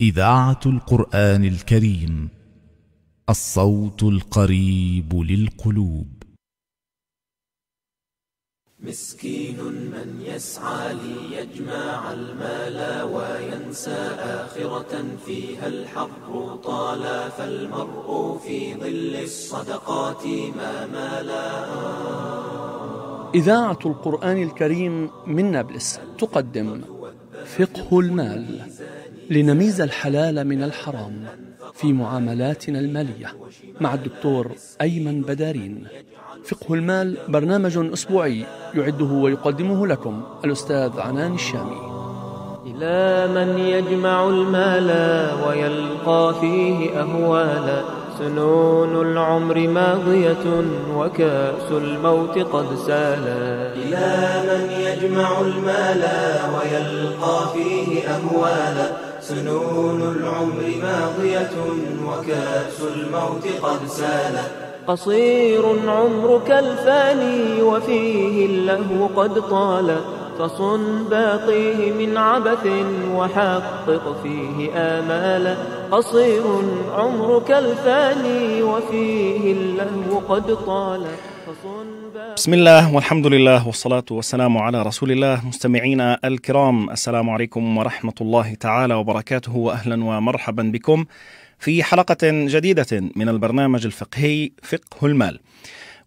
إذاعة القرآن الكريم الصوت القريب للقلوب مسكين من يسعى ليجمع المال وينسى آخرة فيها الحر طال فالمرء في ظل الصدقات ما مالا إذاعة القرآن الكريم من نابلس تقدم فقه المال لنميز الحلال من الحرام في معاملاتنا المالية مع الدكتور أيمن بدارين فقه المال برنامج أسبوعي يعده ويقدمه لكم الأستاذ عنان الشامي إلى من يجمع المال ويلقى فيه أهوالا سنون العمر ماضية وكأس الموت قد سالا إلى من يجمع المال ويلقى فيه أهوالا سنون العمر ماضية وكأس الموت قد سالت قصير عمرك الفاني وفيه اللهو قد طال فصن باقيه من عبث وحقق فيه آمالا قصير عمرك الفاني وفيه اللهو قد طال بسم الله والحمد لله والصلاة والسلام على رسول الله مستمعينا الكرام السلام عليكم ورحمة الله تعالى وبركاته وأهلا ومرحبا بكم في حلقة جديدة من البرنامج الفقهي فقه المال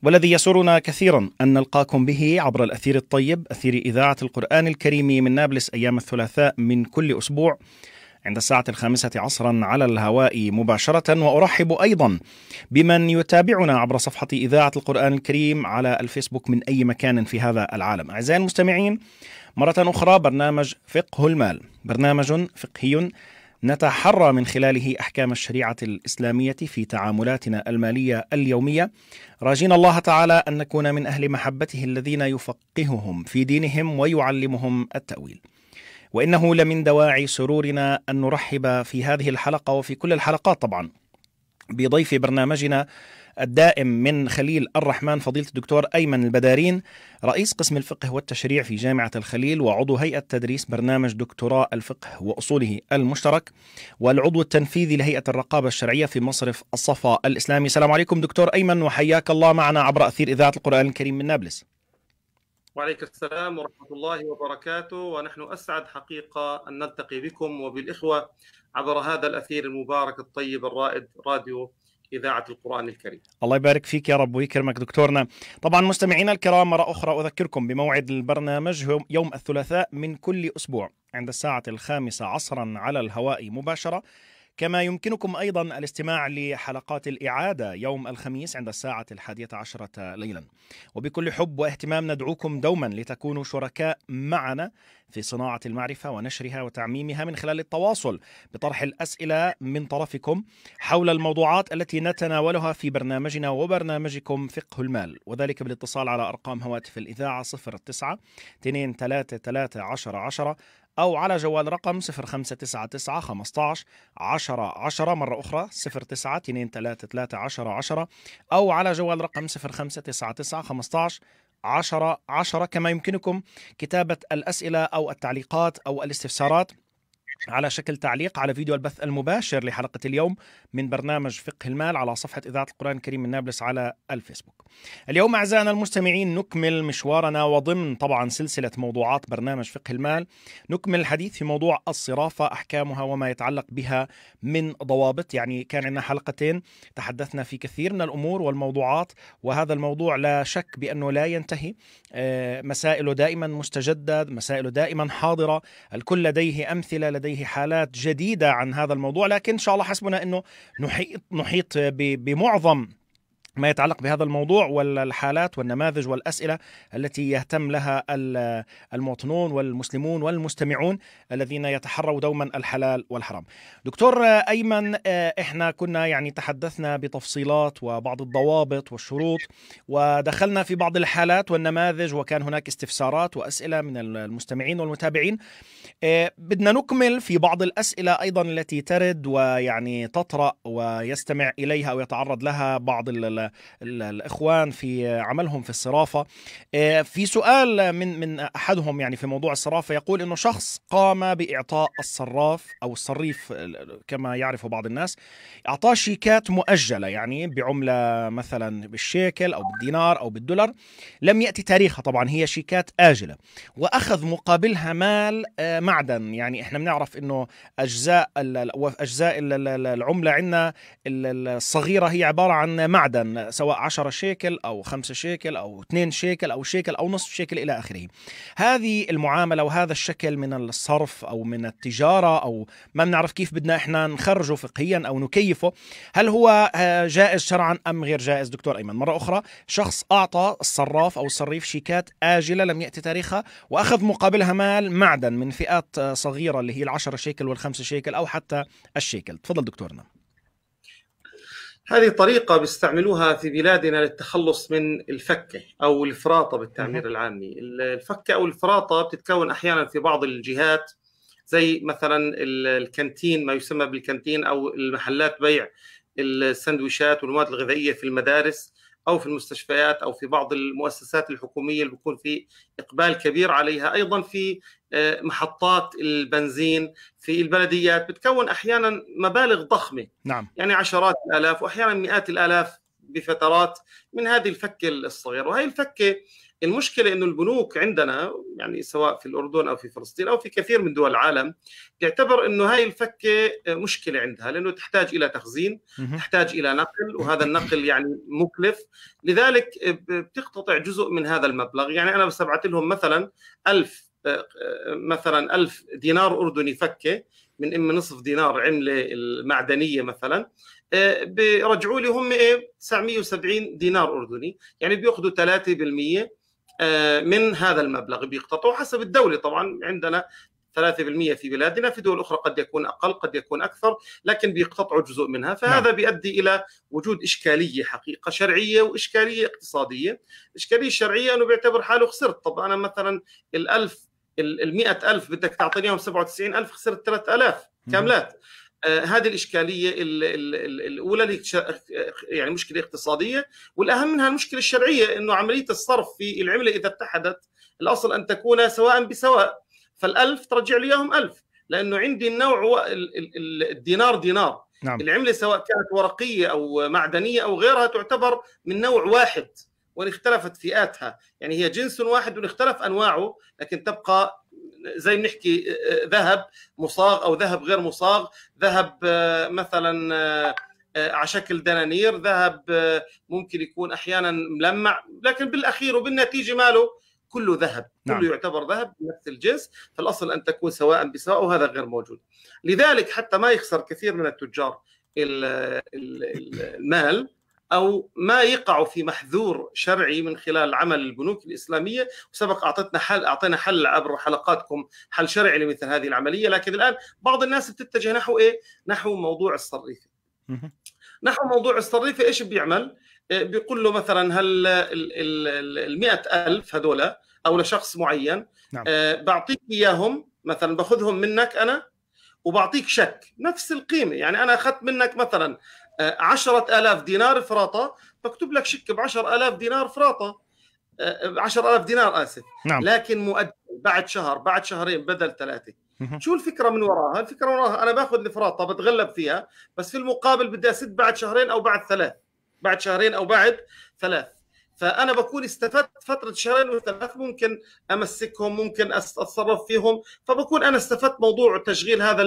والذي يسرنا كثيرا أن نلقاكم به عبر الأثير الطيب أثير إذاعة القرآن الكريم من نابلس أيام الثلاثاء من كل أسبوع عند الساعة الخامسة عصرا على الهواء مباشرة وأرحب أيضا بمن يتابعنا عبر صفحة إذاعة القرآن الكريم على الفيسبوك من أي مكان في هذا العالم أعزائي المستمعين مرة أخرى برنامج فقه المال برنامج فقهي نتحرى من خلاله احكام الشريعه الاسلاميه في تعاملاتنا الماليه اليوميه راجين الله تعالى ان نكون من اهل محبته الذين يفقههم في دينهم ويعلمهم التاويل وانه لمن دواعي سرورنا ان نرحب في هذه الحلقه وفي كل الحلقات طبعا بضيف برنامجنا الدائم من خليل الرحمن فضيلة الدكتور أيمن البدارين رئيس قسم الفقه والتشريع في جامعة الخليل وعضو هيئة تدريس برنامج دكتوراه الفقه وأصوله المشترك والعضو التنفيذي لهيئة الرقابة الشرعية في مصرف الصفا الإسلامي السلام عليكم دكتور أيمن وحياك الله معنا عبر أثير إذاعة القرآن الكريم من نابلس وعليك السلام ورحمة الله وبركاته ونحن أسعد حقيقة أن نلتقي بكم وبالإخوة عبر هذا الأثير المبارك الطيب الرائد راديو إذاعة القرآن الكريم الله يبارك فيك يا رب ويكرمك دكتورنا طبعا مستمعينا الكرام مرة أخرى أذكركم بموعد البرنامج يوم الثلاثاء من كل أسبوع عند الساعة الخامسة عصرا على الهواء مباشرة كما يمكنكم أيضا الاستماع لحلقات الإعادة يوم الخميس عند الساعة الحادية عشرة ليلا وبكل حب واهتمام ندعوكم دوما لتكونوا شركاء معنا في صناعة المعرفة ونشرها وتعميمها من خلال التواصل بطرح الأسئلة من طرفكم حول الموضوعات التي نتناولها في برنامجنا وبرنامجكم فقه المال وذلك بالاتصال على أرقام هواتف الإذاعة 09 2 10 10 أو على جوال رقم 0599 15 10 10 مرة أخرى 09 3 10 10 أو على جوال رقم 0599 15 10 10 كما يمكنكم كتابة الأسئلة أو التعليقات أو الاستفسارات على شكل تعليق على فيديو البث المباشر لحلقة اليوم من برنامج فقه المال على صفحة إذاعة القرآن الكريم من نابلس على الفيسبوك اليوم أعزائنا المستمعين نكمل مشوارنا وضمن طبعا سلسلة موضوعات برنامج فقه المال نكمل الحديث في موضوع الصرافة أحكامها وما يتعلق بها من ضوابط يعني كان عندنا حلقتين تحدثنا في كثير من الأمور والموضوعات وهذا الموضوع لا شك بأنه لا ينتهي آه، مسائله دائما مستجدد مسائله دائما حاضرة الكل لديه أمثلة لديه لديه حالات جديدة عن هذا الموضوع لكن إن شاء الله حسبنا أنه نحيط, نحيط بمعظم ما يتعلق بهذا الموضوع والحالات والنماذج والاسئله التي يهتم لها المواطنون والمسلمون والمستمعون الذين يتحروا دوما الحلال والحرام. دكتور ايمن آه، احنا كنا يعني تحدثنا بتفصيلات وبعض الضوابط والشروط ودخلنا في بعض الحالات والنماذج وكان هناك استفسارات واسئله من المستمعين والمتابعين. آه، بدنا نكمل في بعض الاسئله ايضا التي ترد ويعني تطرا ويستمع اليها ويتعرض لها بعض الاخوان في عملهم في الصرافه آه، في سؤال من من احدهم يعني في موضوع الصرافه يقول انه شخص قام باعطاء الصراف او الصريف كما يعرفه بعض الناس اعطاه شيكات مؤجله يعني بعمله مثلا بالشيكل او بالدينار او بالدولار لم ياتي تاريخها طبعا هي شيكات اجله واخذ مقابلها مال آه، معدن يعني احنا بنعرف انه اجزاء اجزاء العمله عندنا الصغيره هي عباره عن معدن سواء 10 شيكل او 5 شيكل او 2 شيكل او شيكل او نصف شيكل الى اخره. هذه المعامله وهذا الشكل من الصرف او من التجاره او ما بنعرف كيف بدنا احنا نخرجه فقهيا او نكيفه، هل هو آه، جائز شرعا ام غير جائز دكتور ايمن؟ مره اخرى شخص اعطى الصراف او الصريف شيكات اجله لم ياتي تاريخها واخذ مقابلها مال معدن من فئات آه، صغيره اللي هي ال 10 شيكل وال 5 شيكل او حتى الشيكل تفضل دكتورنا هذه طريقة بيستعملوها في بلادنا للتخلص من الفكة أو الفراطة بالتعبير العامي الفكة أو الفراطة بتتكون أحيانا في بعض الجهات زي مثلا الكانتين ما يسمى بالكانتين أو المحلات بيع السندويشات والمواد الغذائية في المدارس او في المستشفيات او في بعض المؤسسات الحكوميه اللي بيكون في اقبال كبير عليها ايضا في آه، محطات البنزين في البلديات بتكون احيانا مبالغ ضخمه نعم يعني عشرات الالاف واحيانا مئات الالاف بفترات من هذه الفكه الصغيره وهي الفكه المشكله انه البنوك عندنا يعني سواء في الاردن او في فلسطين او في كثير من دول العالم تعتبر انه هاي الفكه مشكله عندها لانه تحتاج الى تخزين تحتاج الى نقل وهذا النقل يعني مكلف لذلك بتقتطع جزء من هذا المبلغ يعني انا بسبعت لهم مثلا ألف مثلا ألف دينار أردني فكة من إما نصف دينار عملة المعدنية مثلا برجعوا لي هم 970 إيه، دينار أردني يعني بيأخذوا 3% آه، من هذا المبلغ بيقتطعوا حسب الدولة طبعا عندنا 3% في بلادنا في دول أخرى قد يكون أقل قد يكون أكثر لكن بيقتطعوا جزء منها فهذا نعم. بيؤدي إلى وجود إشكالية حقيقة شرعية وإشكالية اقتصادية الإشكالية الشرعية أنه بيعتبر حاله خسرت طب أنا مثلا الألف ال 100000 بدك تعطيني اياهم 97000 خسرت 3000 كاملات آه، هذه الاشكاليه الاولى اللي يعني مشكله اقتصاديه والاهم منها المشكله الشرعيه انه عمليه الصرف في العمله اذا اتحدت الاصل ان تكون سواء بسواء فالالف ترجع لي اياهم الف لانه عندي النوع الدينار دينار نعم. العمله سواء كانت ورقيه او معدنيه او غيرها تعتبر من نوع واحد وان اختلفت فئاتها يعني هي جنس واحد وان اختلف انواعه لكن تبقى زي بنحكي آه، آه، ذهب مصاغ او ذهب غير مصاغ ذهب آه، مثلا على شكل دنانير ذهب ممكن يكون احيانا ملمع لكن بالاخير وبالنتيجه ماله كله ذهب نعم. كله يعتبر ذهب نفس الجنس فالاصل ان تكون سواء بسواء وهذا غير موجود لذلك حتى ما يخسر كثير من التجار المال او ما يقع في محذور شرعي من خلال عمل البنوك الاسلاميه وسبق اعطتنا حل اعطينا حل عبر حلقاتكم حل شرعي لمثل هذه العمليه لكن الان بعض الناس بتتجه نحو ايه؟ نحو موضوع الصريفه. نحو موضوع الصريفه ايش بيعمل؟ إيه، بيقول له مثلا هل ال 100000 هذول او لشخص معين نعم. آه، بعطيك اياهم مثلا باخذهم منك انا وبعطيك شك نفس القيمه يعني انا اخذت منك مثلا آه، عشرة ألاف دينار فراطة بكتب لك شك ب 10000 دينار فراطة 10000 آه، دينار آسف نعم. لكن مؤد... بعد شهر بعد شهرين بدل ثلاثة شو الفكرة من وراها؟ الفكرة من وراها أنا باخذ الفراطة بتغلب فيها بس في المقابل بدي أسد بعد شهرين أو بعد ثلاث بعد شهرين أو بعد ثلاث فانا بكون استفدت فتره شهرين وثلاث ممكن امسكهم ممكن اتصرف فيهم فبكون انا استفدت موضوع تشغيل هذا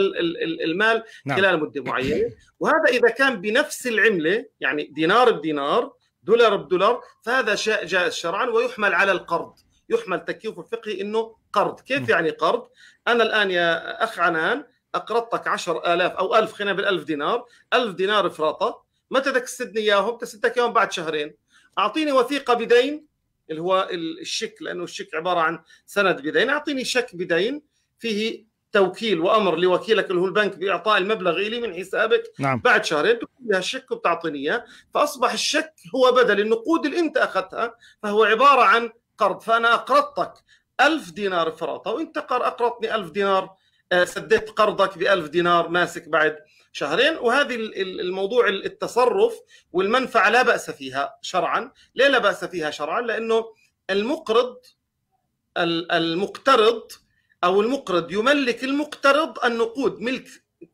المال نعم. خلال مده معينه وهذا اذا كان بنفس العمله يعني دينار بدينار دولار بدولار فهذا شيء جائز شرعا ويحمل على القرض يحمل تكييف الفقهي انه قرض كيف نعم. يعني قرض انا الان يا اخ عنان اقرضتك 10000 او 1000 خلينا بال1000 دينار 1000 دينار افراطه متى بدك تسدني اياهم تسدك اياهم بعد شهرين اعطيني وثيقه بدين اللي هو الشك لانه الشك عباره عن سند بدين اعطيني شك بدين فيه توكيل وامر لوكيلك اللي هو البنك باعطاء المبلغ الي من حسابك نعم. بعد شهرين بتعطيها الشك وبتعطيني اياه فاصبح الشك هو بدل النقود اللي انت اخذتها فهو عباره عن قرض فانا اقرضتك ألف دينار فراطه وانت اقرضتني ألف دينار آه، سددت قرضك ب 1000 دينار ماسك بعد شهرين وهذه الموضوع التصرف والمنفعه لا باس فيها شرعا، ليه لا باس فيها شرعا؟ لانه المقرض المقترض او المقرض يملك المقترض النقود ملك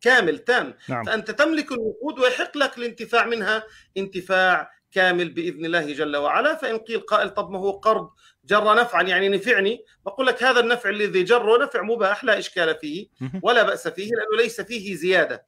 كامل تام نعم. فانت تملك النقود ويحق لك الانتفاع منها انتفاع كامل باذن الله جل وعلا فان قيل قائل طب ما هو قرض جر نفعا يعني نفعني بقول لك هذا النفع الذي جره نفع مباح لا اشكال فيه ولا باس فيه لانه ليس فيه زياده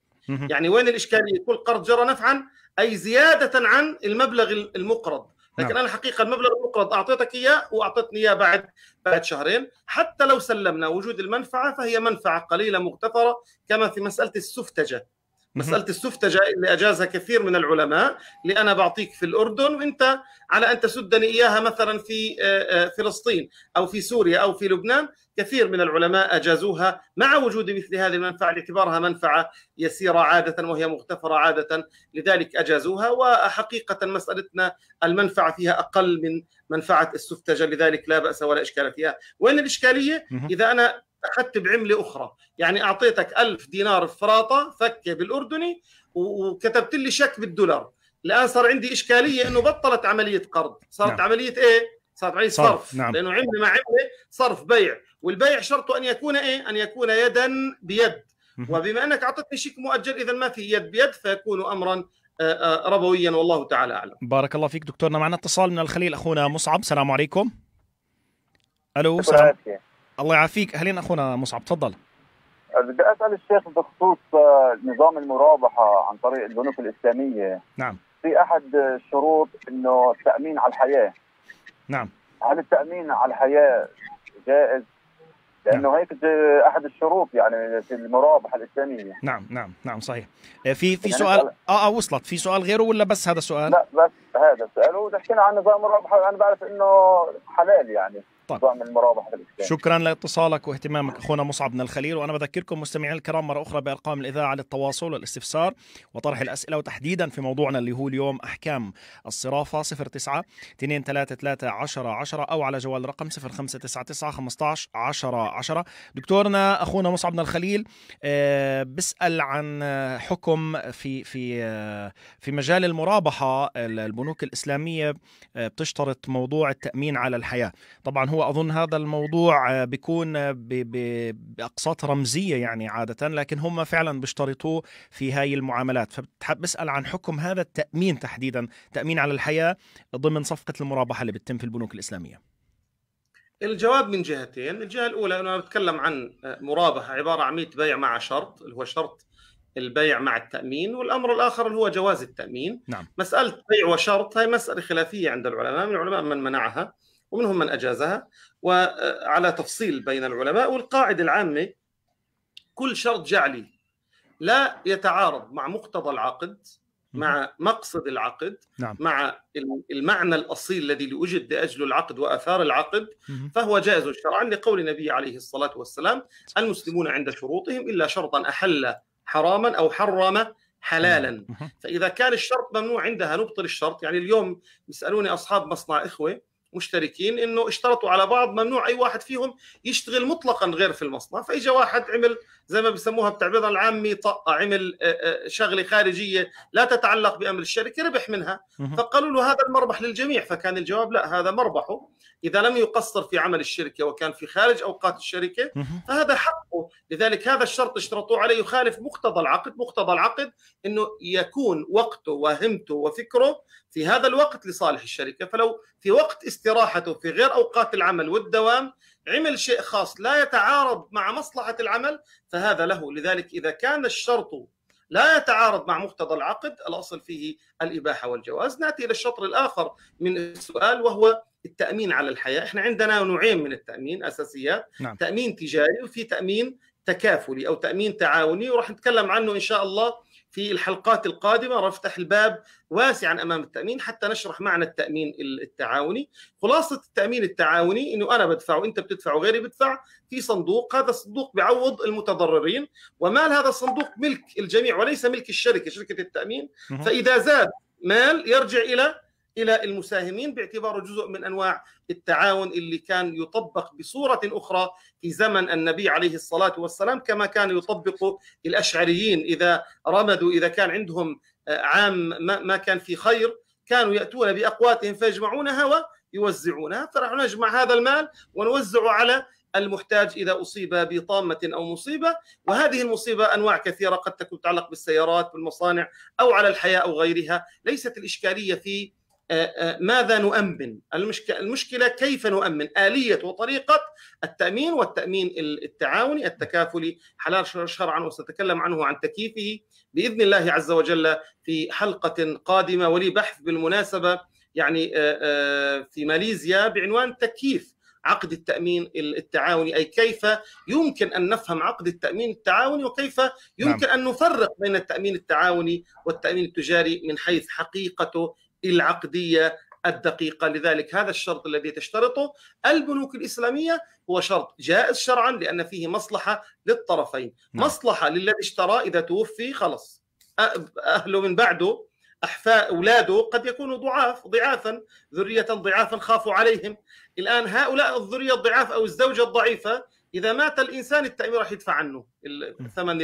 يعني وين الاشكاليه؟ كل قرض جرى نفعا اي زياده عن المبلغ المقرض، لكن نعم. انا الحقيقه المبلغ المقرض اعطيتك اياه واعطيتني اياه بعد بعد شهرين، حتى لو سلمنا وجود المنفعه فهي منفعه قليله مغتفره كما في مساله السفتجه، مسألة السفتجة اللي أجازها كثير من العلماء اللي أنا بعطيك في الأردن وأنت على أن تسدني إياها مثلا في آه، آه، فلسطين أو في سوريا أو في لبنان كثير من العلماء أجازوها مع وجود مثل هذه المنفعة لاعتبارها منفعة يسيرة عادة وهي مغتفرة عادة لذلك أجازوها وحقيقة مسألتنا المنفعة فيها أقل من منفعة السفتجة لذلك لا بأس ولا إشكال فيها وين الإشكالية إذا أنا اخذت بعمله اخرى يعني اعطيتك ألف دينار فراطه فكه بالاردني وكتبت لي شك بالدولار الان صار عندي اشكاليه انه بطلت عمليه قرض صارت نعم. عمليه ايه صارت عمليه صرف, صرف. نعم. لانه عمله مع عمله صرف بيع والبيع شرطه ان يكون ايه ان يكون يدا بيد وبما انك اعطيتني شيك مؤجل اذا ما في يد بيد فيكون امرا آه، آه، ربويا والله تعالى اعلم بارك الله فيك دكتورنا معنا اتصال من الخليل اخونا مصعب السلام عليكم الو سلام الله يعافيك اهلين اخونا مصعب تفضل أه، بدي اسال الشيخ بخصوص أه، نظام المرابحه عن طريق البنوك الاسلاميه نعم في احد الشروط انه التامين على الحياه نعم هل التامين على الحياه جائز لانه نعم. هيك احد الشروط يعني في المرابحه الاسلاميه نعم نعم نعم صحيح أه، في في يعني سؤال اه اه وصلت في سؤال غيره ولا بس هذا السؤال لا بس هذا السؤال وحكينا عن نظام الرابحه انا بعرف انه حلال يعني طيب. المرابحه شكرا لاتصالك واهتمامك اخونا مصعب بن الخليل وانا بذكركم مستمعين الكرام مره اخرى بارقام الاذاعه للتواصل والاستفسار وطرح الاسئله وتحديدا في موضوعنا اللي هو اليوم احكام الصرافه 09 233 10 10 او على جوال رقم 0599 15 10 10 دكتورنا اخونا مصعب بن الخليل آه، بيسال عن حكم في في آه، في مجال المرابحه البنوك الاسلاميه آه، بتشترط موضوع التامين على الحياه طبعا هو واظن هذا الموضوع بيكون باقساط رمزيه يعني عاده لكن هم فعلا بيشترطوه في هاي المعاملات فبسال عن حكم هذا التامين تحديدا تامين على الحياه ضمن صفقه المرابحه اللي بتتم في البنوك الاسلاميه الجواب من جهتين الجهه الاولى انه انا بتكلم عن مرابحه عباره عن بيع مع شرط اللي هو شرط البيع مع التامين والامر الاخر اللي هو جواز التامين نعم. مساله بيع وشرط هي مساله خلافيه عند العلماء من العلماء من منعها ومنهم من أجازها وعلى تفصيل بين العلماء والقاعدة العامة كل شرط جعلي لا يتعارض مع مقتضى العقد مع مقصد العقد نعم. مع المعنى الأصيل الذي لوجد لأجل العقد وأثار العقد فهو جائز شرعا لقول النبي عليه الصلاة والسلام المسلمون عند شروطهم إلا شرطا أحل حراما أو حرم حلالا فإذا كان الشرط ممنوع عندها نبطل الشرط يعني اليوم يسألوني أصحاب مصنع إخوة مشتركين انه اشترطوا على بعض ممنوع اي واحد فيهم يشتغل مطلقا غير في المصنع فاجى واحد عمل زي ما بسموها بتعبيرها العامي طق عمل آه، آه، شغله خارجيه لا تتعلق بامر الشركه ربح منها فقالوا له هذا المربح للجميع فكان الجواب لا هذا مربحه اذا لم يقصر في عمل الشركه وكان في خارج اوقات الشركه فهذا حقه لذلك هذا الشرط اشترطوه عليه يخالف مقتضى العقد مقتضى العقد انه يكون وقته وهمته وفكره في هذا الوقت لصالح الشركه فلو في وقت استراحته في غير اوقات العمل والدوام عمل شيء خاص لا يتعارض مع مصلحة العمل فهذا له لذلك إذا كان الشرط لا يتعارض مع مقتضى العقد الأصل فيه الإباحة والجواز نأتي إلى الشطر الآخر من السؤال وهو التأمين على الحياة إحنا عندنا نوعين من التأمين أساسيات نعم. تأمين تجاري وفي تأمين تكافلي أو تأمين تعاوني ورح نتكلم عنه إن شاء الله في الحلقات القادمة رافتح الباب واسعا أمام التأمين حتى نشرح معنى التأمين التعاوني خلاصة التأمين التعاوني أنه أنا بدفع وإنت بتدفع وغيري بدفع في صندوق هذا الصندوق بعوض المتضررين ومال هذا الصندوق ملك الجميع وليس ملك الشركة شركة التأمين فإذا زاد مال يرجع إلى الى المساهمين باعتباره جزء من انواع التعاون اللي كان يطبق بصوره اخرى في زمن النبي عليه الصلاه والسلام كما كان يطبق الاشعريين اذا رمدوا اذا كان عندهم آه، عام ما كان في خير كانوا ياتون باقواتهم فيجمعونها ويوزعونها فنحن نجمع هذا المال ونوزعه على المحتاج اذا اصيب بطامه او مصيبه وهذه المصيبه انواع كثيره قد تكون تتعلق بالسيارات بالمصانع او على الحياه او غيرها ليست الاشكاليه في آه، آه، ماذا نؤمن المشكلة كيف نؤمن آلية وطريقة التأمين والتأمين التعاوني التكافلي حلال شرعا وستتكلم عنه عن تكييفه بإذن الله عز وجل في حلقة قادمة ولي بحث بالمناسبة يعني آه، في ماليزيا بعنوان تكييف عقد التأمين التعاوني أي كيف يمكن أن نفهم عقد التأمين التعاوني وكيف يمكن نعم. أن نفرق بين التأمين التعاوني والتأمين التجاري من حيث حقيقته العقديه الدقيقه لذلك هذا الشرط الذي تشترطه البنوك الاسلاميه هو شرط جائز شرعا لان فيه مصلحه للطرفين نعم. مصلحه للذي اشترى اذا توفي خلص اهله من بعده احفاء اولاده قد يكونوا ضعاف ضعافا ذريه ضعافا خافوا عليهم الان هؤلاء الذريه الضعاف او الزوجه الضعيفه اذا مات الانسان التامين راح يدفع عنه ثمن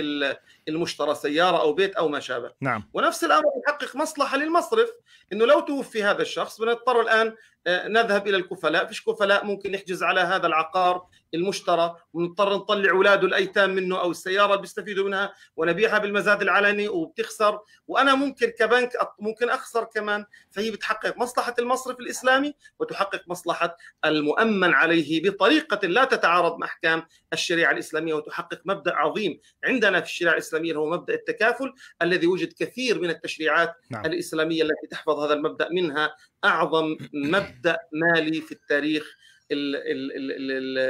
المشترى سياره او بيت او ما شابه نعم ونفس الامر يحقق مصلحه للمصرف انه لو توفي هذا الشخص بنضطر الان آه، نذهب الى الكفلاء فيش كفلاء ممكن يحجز على هذا العقار المشترى ونضطر نطلع اولاده الايتام منه او السياره اللي بيستفيدوا منها ونبيعها بالمزاد العلني وبتخسر وانا ممكن كبنك ممكن اخسر كمان فهي بتحقق مصلحه المصرف الاسلامي وتحقق مصلحه المؤمن عليه بطريقه لا تتعارض مع احكام الشريعه الاسلاميه وتحقق مبدا عظيم عندنا في الشريعه الاسلاميه هو مبدا التكافل الذي وجد كثير من التشريعات نعم. الاسلاميه التي تحفظ هذا المبدا منها اعظم مبدا مالي في التاريخ الـ الـ الـ الـ الـ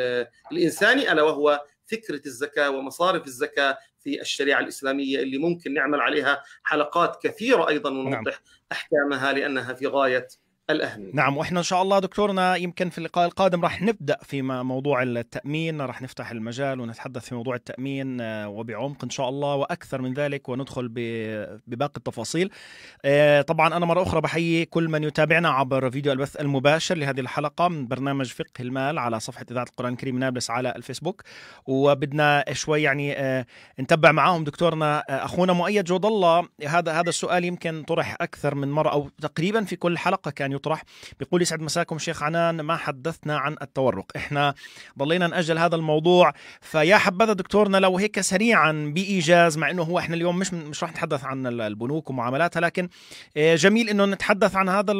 الـ الانساني الا وهو فكره الزكاه ومصارف الزكاه في الشريعه الاسلاميه اللي ممكن نعمل عليها حلقات كثيره ايضا ونوضح نعم. احكامها لانها في غايه الأهم نعم وإحنا إن شاء الله دكتورنا يمكن في اللقاء القادم راح نبدأ في موضوع التأمين راح نفتح المجال ونتحدث في موضوع التأمين آه، وبعمق إن شاء الله وأكثر من ذلك وندخل بباقي التفاصيل آه، طبعا أنا مرة أخرى بحيي كل من يتابعنا عبر فيديو البث المباشر لهذه الحلقة من برنامج فقه المال على صفحة إذاعة القرآن الكريم نابلس على الفيسبوك وبدنا شوي يعني آه، نتبع معاهم دكتورنا أخونا مؤيد جود الله هذا هذا السؤال يمكن طرح أكثر من مرة أو تقريبا في كل حلقة كان يطرح بيقول يسعد مساكم شيخ عنان ما حدثنا عن التورق احنا ضلينا نأجل هذا الموضوع فيا حبذا دكتورنا لو هيك سريعا بإيجاز مع انه هو احنا اليوم مش مش راح نتحدث عن البنوك ومعاملاتها لكن آه، جميل انه نتحدث عن هذا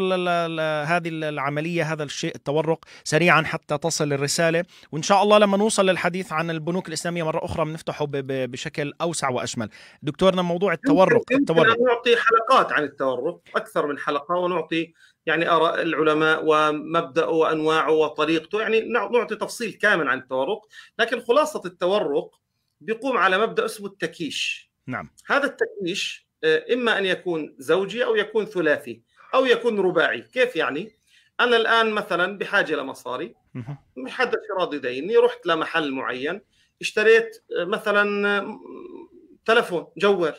هذه العملية هذا الشيء التورق سريعا حتى تصل الرسالة وان شاء الله لما نوصل للحديث عن البنوك الإسلامية مرة أخرى بنفتحه بشكل أوسع وأشمل دكتورنا موضوع التورق التورق نعطي حلقات عن التورق اكثر من حلقه ونعطي يعني اراء العلماء ومبداه وانواعه وطريقته يعني نعطي تفصيل كامل عن التورق لكن خلاصه التورق بيقوم على مبدا اسمه التكييش نعم هذا التكييش آه، اما ان يكون زوجي او يكون ثلاثي او يكون رباعي كيف يعني انا الان مثلا بحاجه لمصاري حد راضي ديني رحت لمحل معين اشتريت آه، مثلا آه، تلفون جوال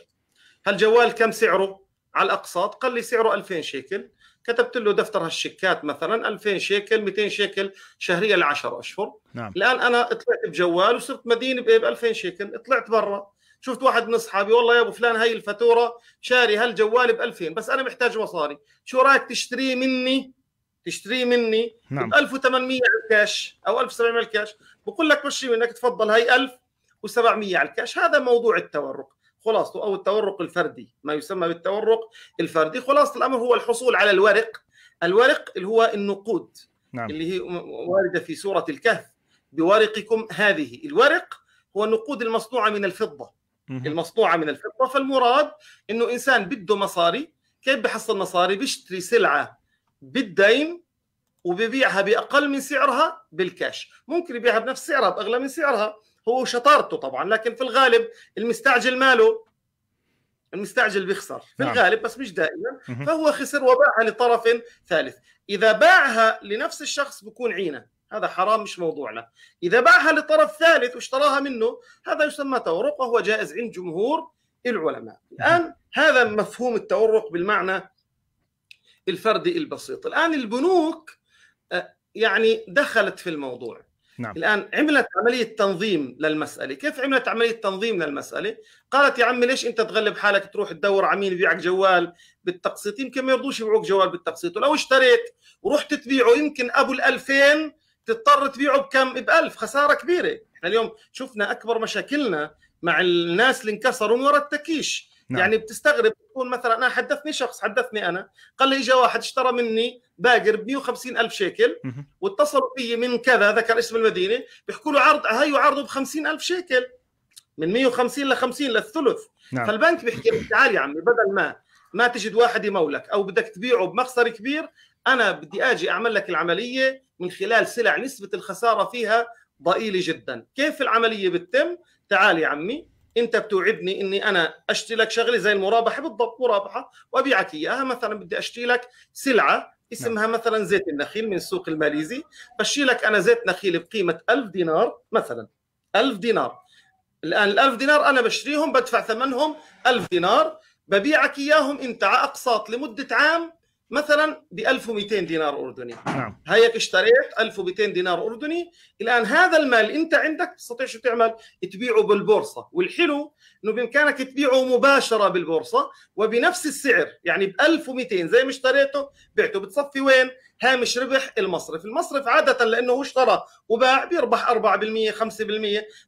هالجوال كم سعره على الاقساط قال لي سعره 2000 شيكل كتبت له دفتر هالشيكات مثلا 2000 شيكل 200 شيكل شهريه ل 10 اشهر نعم. الان انا طلعت بجوال وصرت مدين ب 2000 شيكل طلعت برا شفت واحد من اصحابي والله يا ابو فلان هاي الفاتوره شاري هالجوال ب 2000 بس انا محتاج مصاري شو رايك تشتريه مني تشتريه مني نعم. 1800 على الكاش او 1700 على الكاش بقول لك مشي منك تفضل هاي 1700 على الكاش هذا موضوع التورق خلاصته او التورق الفردي ما يسمى بالتورق الفردي خلاصه الامر هو الحصول على الورق الورق اللي هو النقود نعم. اللي هي وارده في سوره الكهف بورقكم هذه الورق هو النقود المصنوعه من الفضه المصنوعه من الفضه فالمراد انه انسان بده مصاري كيف بحصل مصاري بيشتري سلعه بالدين وببيعها باقل من سعرها بالكاش ممكن يبيعها بنفس سعرها باغلى من سعرها هو شطارته طبعا لكن في الغالب المستعجل ماله المستعجل بيخسر في نعم. الغالب بس مش دائما فهو خسر وباعها لطرف ثالث اذا باعها لنفس الشخص بكون عينه هذا حرام مش موضوعنا اذا باعها لطرف ثالث واشتراها منه هذا يسمى تورق وهو جائز عند جمهور العلماء الان هذا مفهوم التورق بالمعنى الفردي البسيط الان البنوك آه، يعني دخلت في الموضوع نعم. الآن عملت عملية تنظيم للمسألة كيف عملت عملية تنظيم للمسألة قالت يا عمي ليش أنت تغلب حالك تروح تدور على مين يبيعك جوال بالتقسيط يمكن ما يرضوش يبيعوك جوال بالتقسيط ولو اشتريت ورحت تبيعه يمكن أبو الألفين تضطر تبيعه بكم بألف خسارة كبيرة احنا اليوم شفنا أكبر مشاكلنا مع الناس اللي انكسروا من وراء التكيش نعم. يعني بتستغرب تكون مثلا انا حدثني شخص حدثني انا قال لي اجى واحد اشترى مني باقر ب 150 الف شيكل واتصلوا فيي من كذا ذكر اسم المدينه بيحكوا له عرض هي عرضه ب 50 الف شيكل من 150 ل 50 للثلث نعم. فالبنك بيحكي لك تعال يا عمي بدل ما ما تجد واحد يمولك او بدك تبيعه بمخسر كبير انا بدي اجي اعمل لك العمليه من خلال سلع نسبه الخساره فيها ضئيله جدا كيف العمليه بتتم تعال يا عمي انت بتوعدني اني انا اشتري لك شغله زي المرابحه بالضبط مرابحه وابيعك اياها مثلا بدي اشتري لك سلعه اسمها نعم. مثلا زيت النخيل من السوق الماليزي بشتري لك انا زيت نخيل بقيمه 1000 دينار مثلا 1000 دينار الان ال 1000 دينار انا بشتريهم بدفع ثمنهم 1000 دينار ببيعك اياهم انت على اقساط لمده عام مثلا ب 1200 دينار اردني نعم هيك اشتريت 1200 دينار اردني الان هذا المال انت عندك تستطيع شو تعمل تبيعه بالبورصه والحلو انه بامكانك تبيعه مباشره بالبورصه وبنفس السعر يعني ب 1200 زي ما اشتريته بعته بتصفي وين هامش ربح المصرف المصرف عادة لأنه هو اشترى وباع بيربح 4% 5%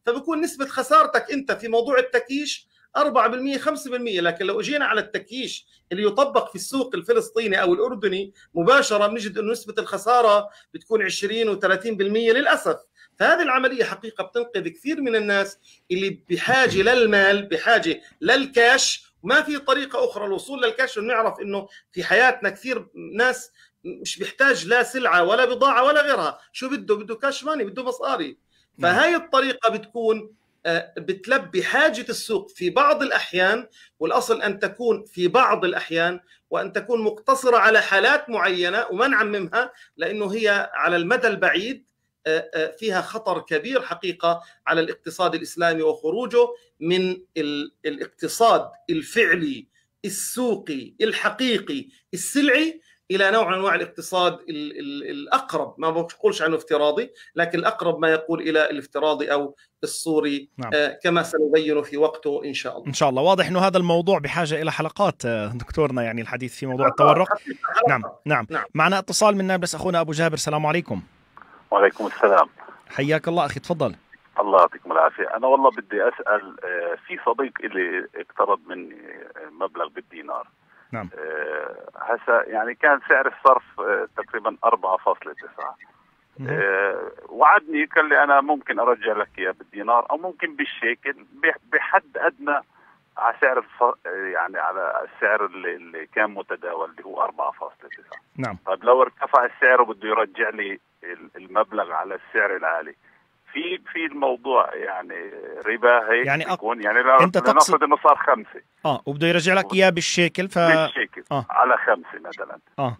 فبكون نسبة خسارتك أنت في موضوع التكيش 4% 5% لكن لو اجينا على التكييش اللي يطبق في السوق الفلسطيني او الاردني مباشره بنجد انه نسبه الخساره بتكون 20 و30% للاسف فهذه العمليه حقيقه بتنقذ كثير من الناس اللي بحاجه للمال بحاجه للكاش ما في طريقه اخرى الوصول للكاش ونعرف انه في حياتنا كثير ناس مش بيحتاج لا سلعه ولا بضاعه ولا غيرها شو بده بده كاش ماني بده مصاري نعم. فهي الطريقه بتكون آه، بتلبي حاجة السوق في بعض الأحيان والأصل أن تكون في بعض الأحيان وأن تكون مقتصرة على حالات معينة وما نعممها لأنه هي على المدى البعيد آه، آه، فيها خطر كبير حقيقة على الاقتصاد الإسلامي وخروجه من الاقتصاد الفعلي السوقي الحقيقي السلعي الى نوع من انواع الاقتصاد الاقرب ما بقولش عنه افتراضي لكن الاقرب ما يقول الى الافتراضي او الصوري نعم. آه، كما سنبين في وقته ان شاء الله ان شاء الله واضح انه هذا الموضوع بحاجه الى حلقات آه، دكتورنا يعني الحديث في موضوع التورق نعم. نعم نعم معنا اتصال من نابلس اخونا ابو جابر السلام عليكم وعليكم السلام حياك الله اخي تفضل الله يعطيكم العافية أنا والله بدي أسأل آه، في صديق إلي اقترض مني مبلغ بالدينار نعم آه، هسه يعني كان سعر الصرف آه، تقريبا 4.9 آه، وعدني قال لي انا ممكن ارجع لك اياه بالدينار او ممكن بالشيكل بحد ادنى على سعر يعني على السعر اللي, اللي كان متداول اللي هو 4.9 نعم طيب لو ارتفع السعر وبده يرجع لي المبلغ على السعر العالي في في الموضوع يعني ربا هيك يعني بيكون يعني انت تقصد انه صار خمسه اه وبده يرجع لك اياه بالشيكل ف بالشكل آه. على خمسه مثلا اه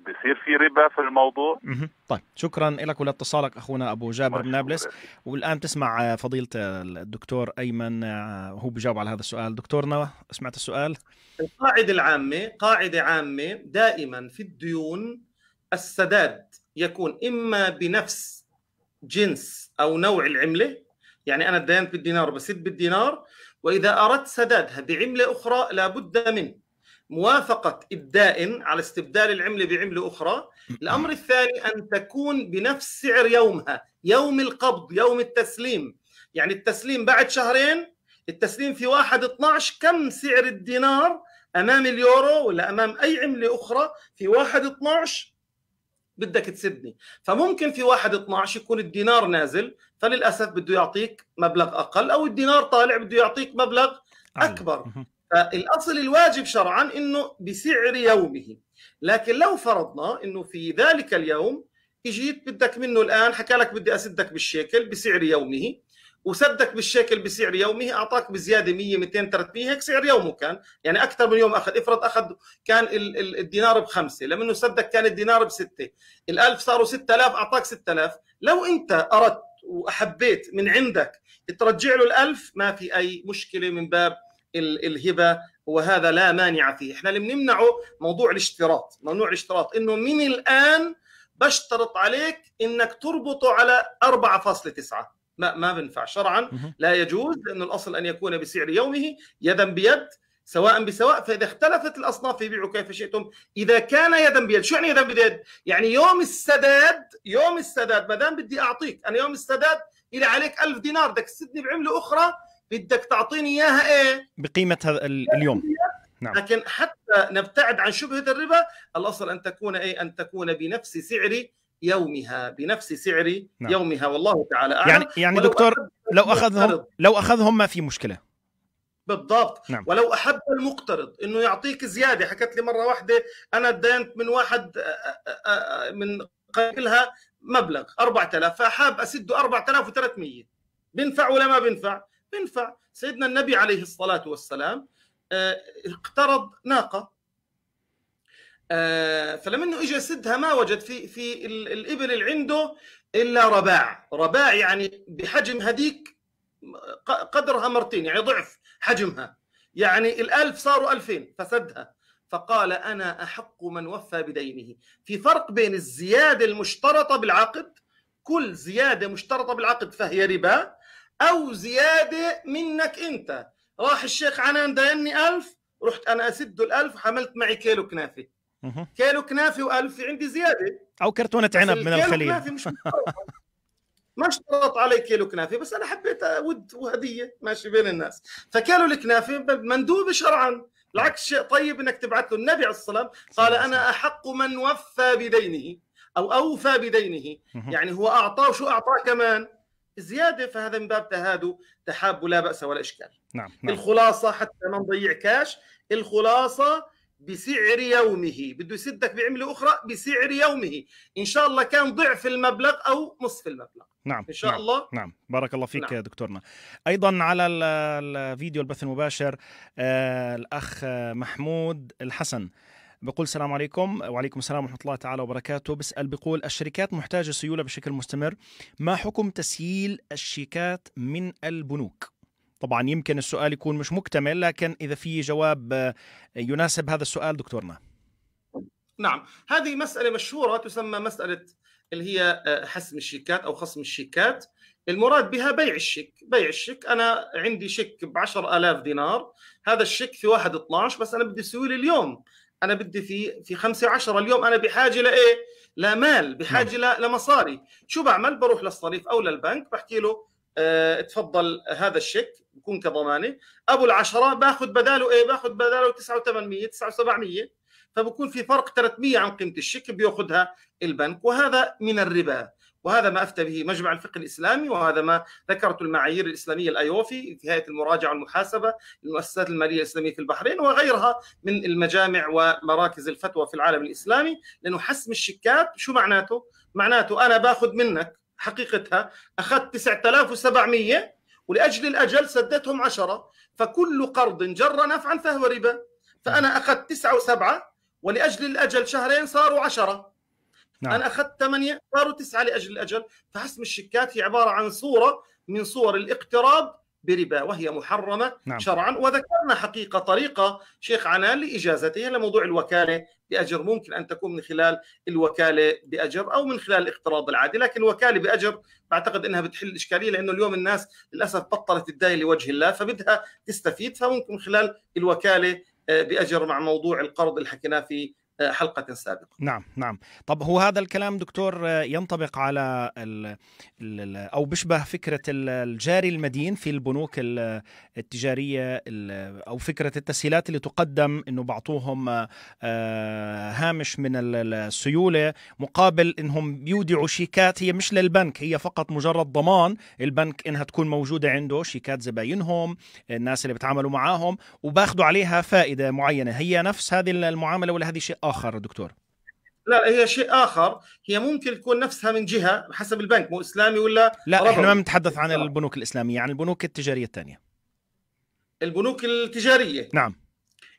بصير في ربا في الموضوع مه. طيب شكرا لك ولاتصالك اخونا ابو جابر نابلس والان تسمع فضيله الدكتور ايمن آه، هو بجاوب على هذا السؤال دكتورنا سمعت السؤال القاعده العامه قاعده عامه دائما في الديون السداد يكون اما بنفس جنس او نوع العمله يعني انا دينت بالدينار وبسد بالدينار واذا اردت سدادها بعمله اخرى لابد من موافقه الدائن على استبدال العمله بعمله اخرى الامر الثاني ان تكون بنفس سعر يومها يوم القبض يوم التسليم يعني التسليم بعد شهرين التسليم في 1 12 كم سعر الدينار امام اليورو ولا امام اي عمله اخرى في 1 12 بدك تسدني فممكن في 1 12 يكون الدينار نازل فللاسف بده يعطيك مبلغ اقل او الدينار طالع بده يعطيك مبلغ اكبر فالاصل الواجب شرعا انه بسعر يومه لكن لو فرضنا انه في ذلك اليوم اجيت بدك منه الان حكى لك بدي اسدك بالشيكل بسعر يومه وسدك بالشيكل بسعر يومي اعطاك بزياده 100 200 300 هيك سعر يومه كان يعني اكثر من يوم اخذ افرض اخذ كان الدينار بخمسه لما سدك كان الدينار بسته ال1000 صاروا 6000 اعطاك 6000 لو انت اردت واحبيت من عندك ترجع له ال1000 ما في اي مشكله من باب الهبه وهذا لا مانع فيه احنا اللي بنمنعه موضوع الاشتراط ممنوع الاشتراط انه من الان بشترط عليك انك تربطه على 4.9 لا ما بنفع شرعا لا يجوز لأن الأصل أن يكون بسعر يومه يدا بيد سواء بسواء فإذا اختلفت الأصناف بيعوا كيف شئتم إذا كان يدا بيد شو يعني يدا بيد يعني يوم السداد يوم السداد ما دام بدي أعطيك أنا يوم السداد إلى عليك ألف دينار بدك تسدني بعملة أخرى بدك تعطيني إياها إيه بقيمة هذا اليوم نعم. لكن حتى نبتعد عن شبهة الربا الأصل أن تكون أي أن تكون بنفس سعر يومها بنفس سعر نعم. يومها والله تعالى اعلم يعني يعني دكتور لو اخذهم لو اخذهم ما في مشكله بالضبط نعم. ولو احب المقترض انه يعطيك زياده حكت لي مره واحده انا دينت من واحد آه، آه، آه، من قبلها مبلغ 4000 فحاب اسده 4300 بنفع ولا ما بنفع بنفع سيدنا النبي عليه الصلاه والسلام اقترض ناقه آه، فلما انه اجى سدها ما وجد في في الابل اللي عنده الا رباع، رباع يعني بحجم هذيك قدرها مرتين يعني ضعف حجمها يعني الألف صاروا ألفين فسدها فقال أنا أحق من وفى بدينه في فرق بين الزيادة المشترطة بالعقد كل زيادة مشترطة بالعقد فهي ربا أو زيادة منك أنت راح الشيخ عنان دايني ألف رحت أنا أسد الألف وحملت معي كيلو كنافة كيلو كنافه في عندي زياده او كرتونه عنب من الخليل مش ما اشترط علي كيلو كنافه بس انا حبيت ود وهديه ماشي بين الناس فكيلو الكنافه مندوب شرعا بالعكس شيء طيب انك تبعث له النبي عليه الصلاه قال انا احق من وفى بدينه او اوفى بدينه يعني هو اعطاه شو اعطاه كمان زياده فهذا من باب تهادو تحاب لا باس ولا اشكال نعم, نعم. الخلاصه حتى ما نضيع كاش الخلاصه بسعر يومه بده يسدك بعمله اخرى بسعر يومه ان شاء الله كان ضعف المبلغ او نصف المبلغ نعم ان شاء نعم. الله نعم بارك الله فيك نعم. دكتورنا ايضا على الفيديو البث المباشر آه، الاخ محمود الحسن بقول السلام عليكم وعليكم السلام ورحمة الله تعالى وبركاته بسأل بقول الشركات محتاجة سيولة بشكل مستمر ما حكم تسييل الشيكات من البنوك طبعا يمكن السؤال يكون مش مكتمل لكن إذا في جواب آه، يناسب هذا السؤال دكتورنا نعم هذه مسألة مشهورة تسمى مسألة اللي هي آه، حسم الشيكات أو خصم الشيكات المراد بها بيع الشيك بيع الشيك أنا عندي شيك ب 10000 دينار هذا الشيك في 1 12 بس أنا بدي لي اليوم انا بدي في في 5 10 اليوم انا بحاجه لايه؟ لمال بحاجه نعم. لا. لمصاري شو بعمل؟ بروح للصريف او للبنك بحكي له اه تفضل هذا الشيك بكون كضمانه ابو العشره باخذ بداله ايه باخذ بداله 9800 9700 فبكون في فرق 300 عن قيمه الشيك بياخذها البنك وهذا من الربا وهذا ما افتى به مجمع الفقه الاسلامي وهذا ما ذكرته المعايير الاسلاميه الايوفي في هيئه المراجعه والمحاسبه للمؤسسات الماليه الاسلاميه في البحرين وغيرها من المجامع ومراكز الفتوى في العالم الاسلامي لانه حسم الشيكات شو معناته؟ معناته انا باخذ منك حقيقتها اخذت 9700 ولأجل الأجل سدتهم عشرة فكل قرض جر نفعا فهو ربا فأنا أخذت تسعة وسبعة ولأجل الأجل شهرين صاروا عشرة نعم. أنا أخذت ثمانية صاروا تسعة لأجل الأجل فحسم الشيكات هي عبارة عن صورة من صور الاقتراض بربا وهي محرمة نعم. شرعا وذكرنا حقيقة طريقة شيخ عنان لإجازتها لموضوع الوكالة بأجر ممكن أن تكون من خلال الوكالة بأجر أو من خلال الاقتراض العادي لكن الوكالة بأجر بعتقد أنها بتحل الإشكالية لأنه اليوم الناس للأسف بطلت تداين لوجه الله فبدها تستفيد فممكن من خلال الوكالة آه، بأجر مع موضوع القرض اللي حكيناه في حلقة سابقة نعم نعم طب هو هذا الكلام دكتور ينطبق على ال ال أو بيشبه فكرة الجاري المدين في البنوك التجارية أو فكرة التسهيلات اللي تقدم أنه بعطوهم آه، هامش من السيولة مقابل أنهم بيودعوا شيكات هي مش للبنك هي فقط مجرد ضمان البنك أنها تكون موجودة عنده شيكات زباينهم الناس اللي بتعاملوا معاهم وباخذوا عليها فائدة معينة هي نفس هذه المعاملة ولا هذه شيء اخر دكتور لا هي شيء اخر هي ممكن تكون نفسها من جهه حسب البنك مو اسلامي ولا لا ربو. احنا ما بنتحدث عن البنوك الاسلاميه عن يعني البنوك التجاريه الثانيه البنوك التجاريه نعم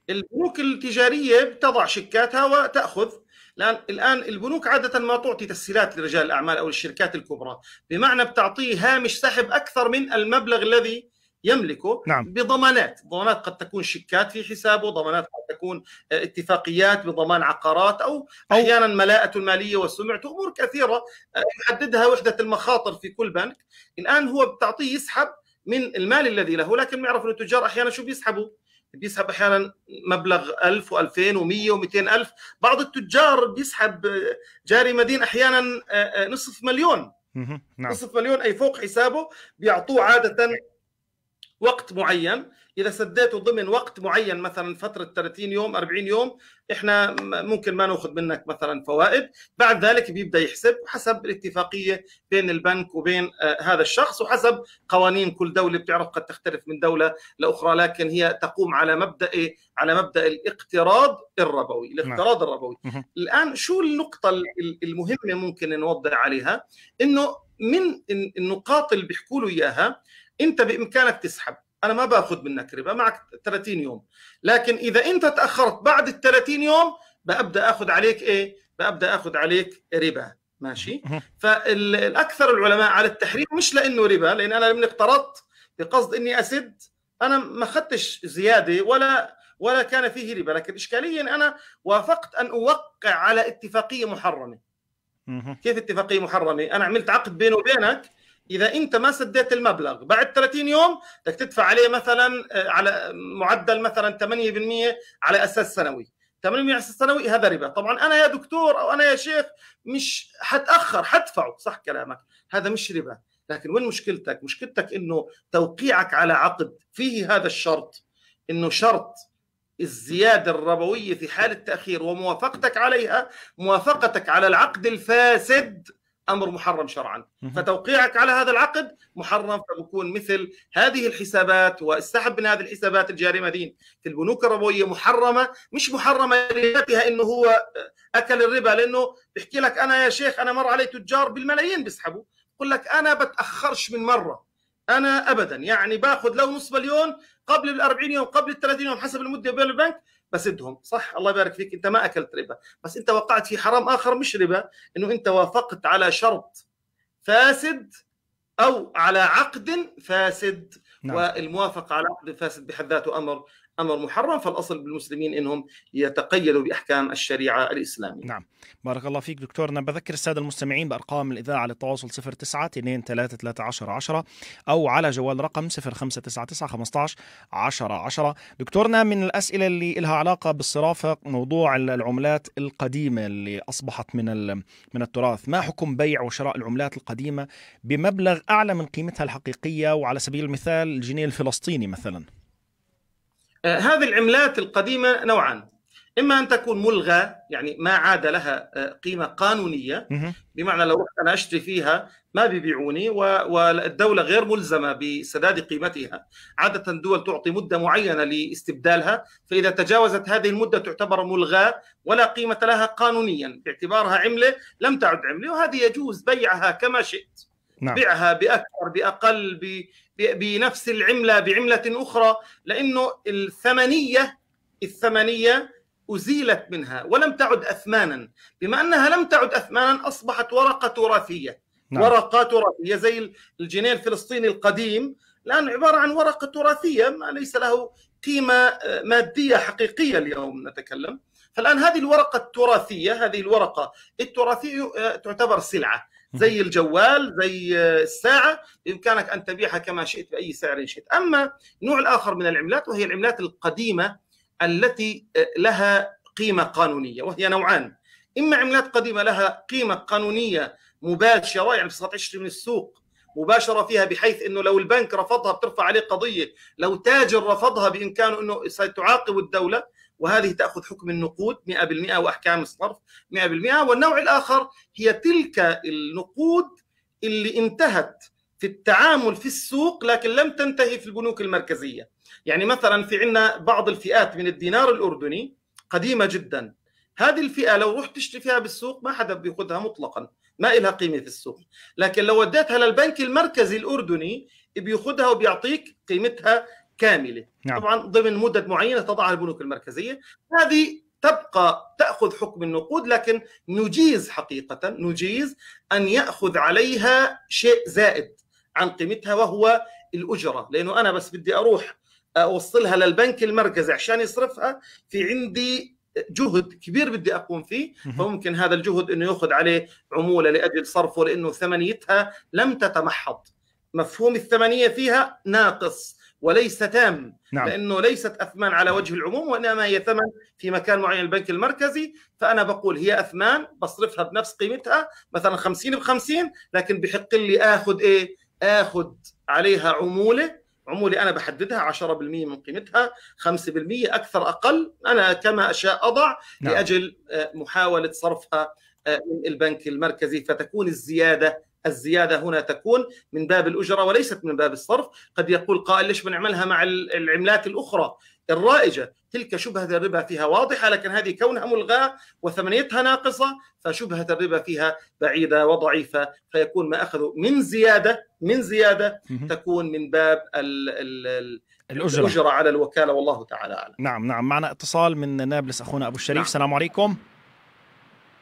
البنوك التجاريه بتضع شيكاتها وتاخذ الان الان البنوك عاده ما تعطي تسهيلات لرجال الاعمال او الشركات الكبرى بمعنى بتعطيه هامش سحب اكثر من المبلغ الذي يملكه نعم. بضمانات ضمانات قد تكون شيكات في حسابه ضمانات قد تكون آه، اتفاقيات بضمان عقارات أو, أو أحيانا ملاءة المالية وسمعته أمور كثيرة آه، يحددها وحدة المخاطر في كل بنك الآن هو بتعطيه يسحب من المال الذي له لكن يعرف أن التجار أحيانا شو بيسحبوا بيسحب احيانا مبلغ 1000 و2000 و100 و200 الف بعض التجار بيسحب آه، جاري مدين احيانا نصف مليون نعم. نصف مليون اي فوق حسابه بيعطوه عاده وقت معين اذا سديته ضمن وقت معين مثلا فتره 30 يوم 40 يوم احنا ممكن ما ناخذ منك مثلا فوائد بعد ذلك بيبدا يحسب حسب الاتفاقيه بين البنك وبين آه، هذا الشخص وحسب قوانين كل دوله بتعرف قد تختلف من دوله لاخرى لكن هي تقوم على مبدا إيه؟ على مبدا الاقتراض الربوي نعم. الاقتراض الربوي الان شو النقطه المهمه ممكن نوضح عليها انه من النقاط اللي بيحكوا له اياها انت بامكانك تسحب انا ما باخذ منك ربا معك 30 يوم لكن اذا انت تاخرت بعد ال 30 يوم بابدا اخذ عليك ايه بابدا اخذ عليك ربا ماشي فالاكثر العلماء على التحريم مش لانه ربا لان انا من اقترضت بقصد اني اسد انا ما اخذتش زياده ولا ولا كان فيه ربا لكن إشكاليا أنا وافقت أن أوقع على اتفاقية محرمة كيف اتفاقية محرمة؟ أنا عملت عقد بيني وبينك اذا انت ما سديت المبلغ بعد 30 يوم بدك تدفع عليه مثلا آه، على معدل مثلا 8% على اساس سنوي 8% على اساس سنوي هذا ربا طبعا انا يا دكتور او انا يا شيخ مش حتاخر حدفعه صح كلامك هذا مش ربا لكن وين مشكلتك مشكلتك انه توقيعك على عقد فيه هذا الشرط انه شرط الزيادة الربوية في حال التأخير وموافقتك عليها موافقتك على العقد الفاسد امر محرم شرعا فتوقيعك على هذا العقد محرم فبكون مثل هذه الحسابات واستحب من هذه الحسابات الجارمه دين في البنوك الربويه محرمه مش محرمه لذاتها انه هو اكل الربا لانه بيحكي لك انا يا شيخ انا مر علي تجار بالملايين بيسحبوا بقول لك انا بتاخرش من مره انا ابدا يعني باخذ لو نص مليون قبل ال 40 يوم قبل ال 30 يوم حسب المده بين البنك بسدهم صح الله يبارك فيك انت ما اكلت ربا بس انت وقعت في حرام اخر مش ربا انه انت وافقت على شرط فاسد او على عقد فاسد نعم. والموافقه على عقد فاسد بحد ذاته امر امر محرم فالاصل بالمسلمين انهم يتقيدوا باحكام الشريعه الاسلاميه. نعم. بارك الله فيك دكتورنا بذكر الساده المستمعين بارقام الاذاعه للتواصل 09 2 3 3 10 10 او على جوال رقم 0599 15 10 10 دكتورنا من الاسئله اللي لها علاقه بالصرافه موضوع العملات القديمه اللي اصبحت من من التراث، ما حكم بيع وشراء العملات القديمه بمبلغ اعلى من قيمتها الحقيقيه وعلى سبيل المثال الجنيه الفلسطيني مثلا؟ آه، هذه العملات القديمة نوعان إما أن تكون ملغى يعني ما عاد لها آه، قيمة قانونية بمعنى لو رحت أنا أشتري فيها ما بيبيعوني والدولة غير ملزمة بسداد قيمتها عادة الدول تعطي مدة معينة لاستبدالها فإذا تجاوزت هذه المدة تعتبر ملغاة ولا قيمة لها قانونيا باعتبارها عملة لم تعد عملة وهذه يجوز بيعها كما شئت نعم. بيعها باكثر باقل بنفس العمله بعمله اخرى لانه الثمنيه الثمنيه ازيلت منها ولم تعد اثمانا بما انها لم تعد اثمانا اصبحت ورقه تراثيه نعم. ورقه تراثيه زي الجنيه الفلسطيني القديم الان عباره عن ورقه تراثيه ما ليس له قيمه آه، ماديه حقيقيه اليوم نتكلم فالان هذه الورقه التراثيه هذه الورقه التراثيه آه، تعتبر سلعه زي الجوال زي آه، الساعة بإمكانك أن تبيعها كما شئت بأي سعر شئت أما نوع الآخر من العملات وهي العملات القديمة التي آه، لها قيمة قانونية وهي نوعان إما عملات قديمة لها قيمة قانونية مباشرة يعني تستطيع تشتري من السوق مباشرة فيها بحيث أنه لو البنك رفضها بترفع عليه قضية لو تاجر رفضها بإمكانه أنه ستعاقب الدولة وهذه تأخذ حكم النقود 100% وأحكام الصرف 100% والنوع الآخر هي تلك النقود اللي انتهت في التعامل في السوق لكن لم تنتهي في البنوك المركزية يعني مثلا في عندنا بعض الفئات من الدينار الأردني قديمة جدا هذه الفئة لو رحت تشتري فيها بالسوق ما حدا بياخذها مطلقا ما إلها قيمة في السوق لكن لو وديتها للبنك المركزي الأردني بياخذها وبيعطيك قيمتها كامله نعم. طبعا ضمن مدد معينه تضعها البنوك المركزيه هذه تبقى تاخذ حكم النقود لكن نجيز حقيقه نجيز ان ياخذ عليها شيء زائد عن قيمتها وهو الاجره لانه انا بس بدي اروح اوصلها للبنك المركزي عشان يصرفها في عندي جهد كبير بدي اقوم فيه فممكن هذا الجهد انه ياخذ عليه عموله لاجل صرفه لانه ثمنيتها لم تتمحض مفهوم الثمنيه فيها ناقص وليس تام نعم. لانه ليست اثمان على وجه العموم وانما هي ثمن في مكان معين البنك المركزي فانا بقول هي اثمان بصرفها بنفس قيمتها مثلا 50 ب 50 لكن بحق لي اخذ ايه؟ اخذ عليها عموله عمولة أنا بحددها 10% من قيمتها 5% أكثر أقل أنا كما أشاء أضع نعم. لأجل آه، محاولة صرفها آه، من البنك المركزي فتكون الزيادة الزياده هنا تكون من باب الاجره وليست من باب الصرف، قد يقول قائل ليش بنعملها مع العملات الاخرى الرائجه، تلك شبهه الربا فيها واضحه لكن هذه كونها ملغاه وثمنيتها ناقصه فشبهه الربا فيها بعيده وضعيفه فيكون ما اخذوا من زياده من زياده تكون من باب الـ الـ الأجرة. الأجرة. الأجرة على الوكالة والله تعالى أعلم نعم نعم معنا اتصال من نابلس أخونا أبو الشريف نعم. السلام عليكم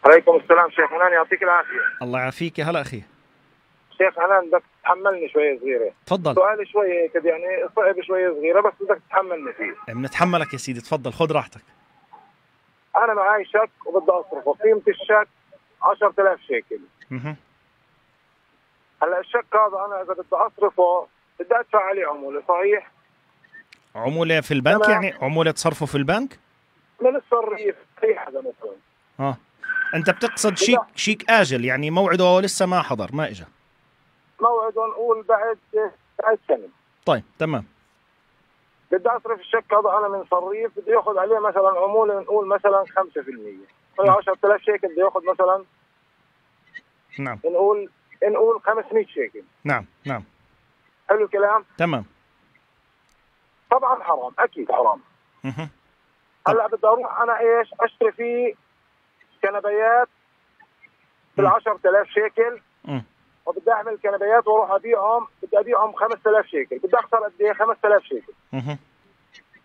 عليكم السلام شيخ منان يعطيك العافية الله يعافيك هلا أخي شيخ انا بدك تتحملني شويه صغيره تفضل سؤالي شويه هيك يعني صعب شويه صغيره بس بدك تتحملني فيه إيه، بنتحملك يا سيدي تفضل خذ راحتك انا معي شك وبدي اصرفه قيمه الشك 10000 شيكل هلا الشك هذا انا اذا بدي اصرفه بدي ادفع عليه عموله صحيح عموله في البنك يعني عموله تصرفه في البنك من الصريف اي حدا مثلا اه انت بتقصد شيك شيك اجل يعني موعده لسه ما حضر ما اجى موعد ونقول بعد بعد سنه طيب تمام بدي اصرف الشك هذا انا من صريف بده ياخذ عليه مثلا عموله نقول مثلا 5% نعم. 10000 شيكل بده ياخذ مثلا نعم نقول نقول 500 شيكل نعم نعم حلو الكلام تمام طبعا حرام اكيد حرام اها هلا بدي اروح انا ايش اشتري فيه كنبيات بال 10000 شيكل وبدي اعمل كنبيات واروح ابيعهم بدي ابيعهم 5000 شيكل بدي اخسر قد ايه 5000 شيكل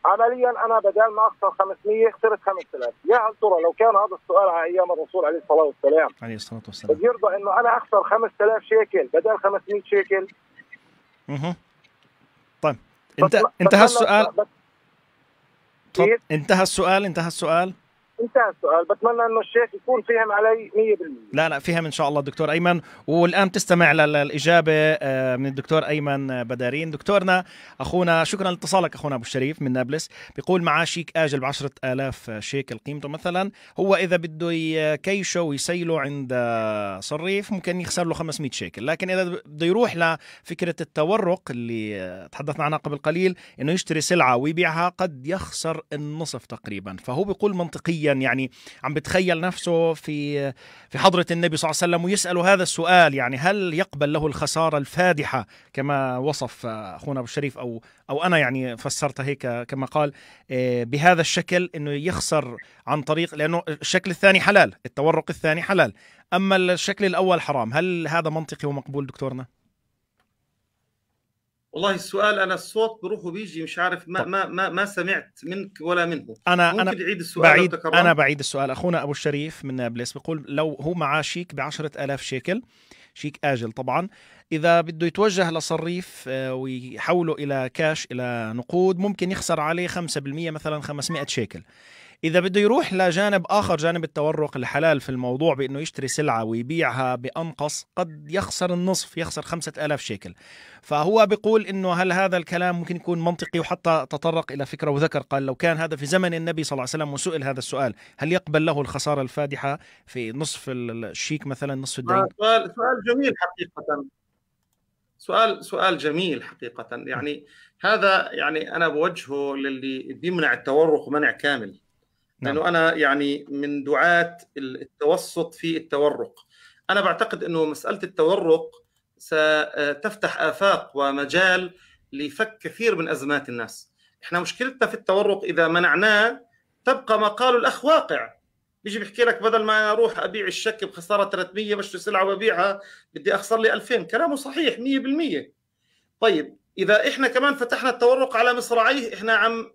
عمليا انا بدل ما اخسر 500 خسرت 5000 يا هل ترى لو كان هذا السؤال على ايام الرسول عليه الصلاه والسلام عليه الصلاه والسلام بده يرضى انه انا اخسر 5000 شيكل بدل 500 شيكل اها طيب انت انتهى السؤال انتهى السؤال انتهى السؤال انتهى السؤال بتمنى انه الشيخ يكون فهم علي 100% لا لا فهم ان شاء الله الدكتور ايمن والان تستمع للاجابه آه، من الدكتور ايمن بدارين دكتورنا اخونا شكرا لاتصالك اخونا ابو الشريف من نابلس بيقول معاه شيك اجل ب 10000 شيكل قيمته مثلا هو اذا بده يكيشه ويسيله عند آه، صريف ممكن يخسر له 500 شيكل لكن اذا بده يروح لفكره التورق اللي آه، تحدثنا عنها قبل قليل انه يشتري سلعه ويبيعها قد يخسر النصف تقريبا فهو بيقول منطقيا معين يعني عم بتخيل نفسه في في حضره النبي صلى الله عليه وسلم ويساله هذا السؤال يعني هل يقبل له الخساره الفادحه كما وصف اخونا ابو الشريف او او انا يعني فسرتها هيك كما قال آه، بهذا الشكل انه يخسر عن طريق لانه الشكل الثاني حلال التورق الثاني حلال اما الشكل الاول حرام هل هذا منطقي ومقبول دكتورنا والله السؤال انا الصوت بروح وبيجي مش عارف ما ما ما, ما سمعت منك ولا منه انا ممكن انا بعيد السؤال بعيد انا بعيد السؤال اخونا ابو الشريف من نابلس بيقول لو هو معاه شيك ب 10000 شيكل شيك اجل طبعا اذا بده يتوجه لصريف آه، ويحوله الى كاش الى نقود ممكن يخسر عليه 5% مثلا 500 شيكل اذا بده يروح لجانب اخر جانب التورق الحلال في الموضوع بانه يشتري سلعه ويبيعها بانقص قد يخسر النصف يخسر خمسة ألاف شيكل فهو بيقول انه هل هذا الكلام ممكن يكون منطقي وحتى تطرق الى فكره وذكر قال لو كان هذا في زمن النبي صلى الله عليه وسلم وسئل هذا السؤال هل يقبل له الخساره الفادحه في نصف الشيك مثلا نصف الدين سؤال سؤال جميل حقيقه سؤال سؤال جميل حقيقة يعني هذا يعني أنا بوجهه للي بيمنع التورق منع كامل نعم. لانه انا يعني من دعاه التوسط في التورق انا بعتقد انه مساله التورق ستفتح افاق ومجال لفك كثير من ازمات الناس احنا مشكلتنا في التورق اذا منعناه تبقى ما قاله الاخ واقع بيجي بيحكي لك بدل ما اروح ابيع الشك بخساره 300 بشتري سلعه وببيعها بدي اخسر لي 2000 كلامه صحيح 100% طيب اذا احنا كمان فتحنا التورق على مصراعيه احنا عم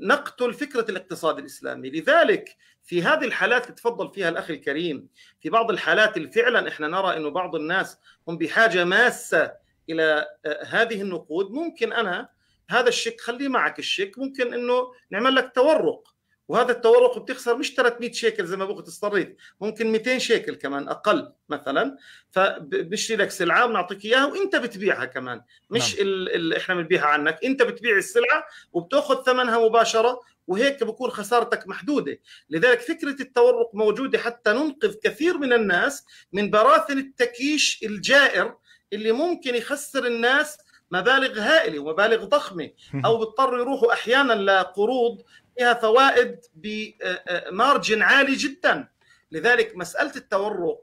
نقتل فكره الاقتصاد الاسلامي، لذلك في هذه الحالات اللي تفضل فيها الاخ الكريم، في بعض الحالات اللي فعلا احنا نرى انه بعض الناس هم بحاجه ماسه الى آه، هذه النقود، ممكن انا هذا الشيك خليه معك الشيك، ممكن انه نعمل لك تورق وهذا التورق بتخسر مش 300 شيكل زي ما بوقت اضطريت ممكن 200 شيكل كمان اقل مثلا فبشتري لك سلعه بنعطيك اياها وانت بتبيعها كمان مش نعم. اللي احنا بنبيعها عنك انت بتبيع السلعه وبتاخذ ثمنها مباشره وهيك بكون خسارتك محدوده لذلك فكره التورق موجوده حتى ننقذ كثير من الناس من براثن التكييش الجائر اللي ممكن يخسر الناس مبالغ هائله ومبالغ ضخمه او بيضطروا يروحوا احيانا لقروض فيها فوائد بمارجن آه، آه، عالي جدا لذلك مسألة التورق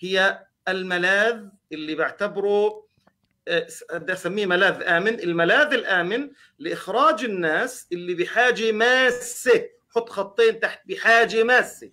هي الملاذ اللي بعتبره بدي آه، اسميه ملاذ امن، الملاذ الامن لاخراج الناس اللي بحاجه ماسه، حط خطين تحت بحاجه ماسه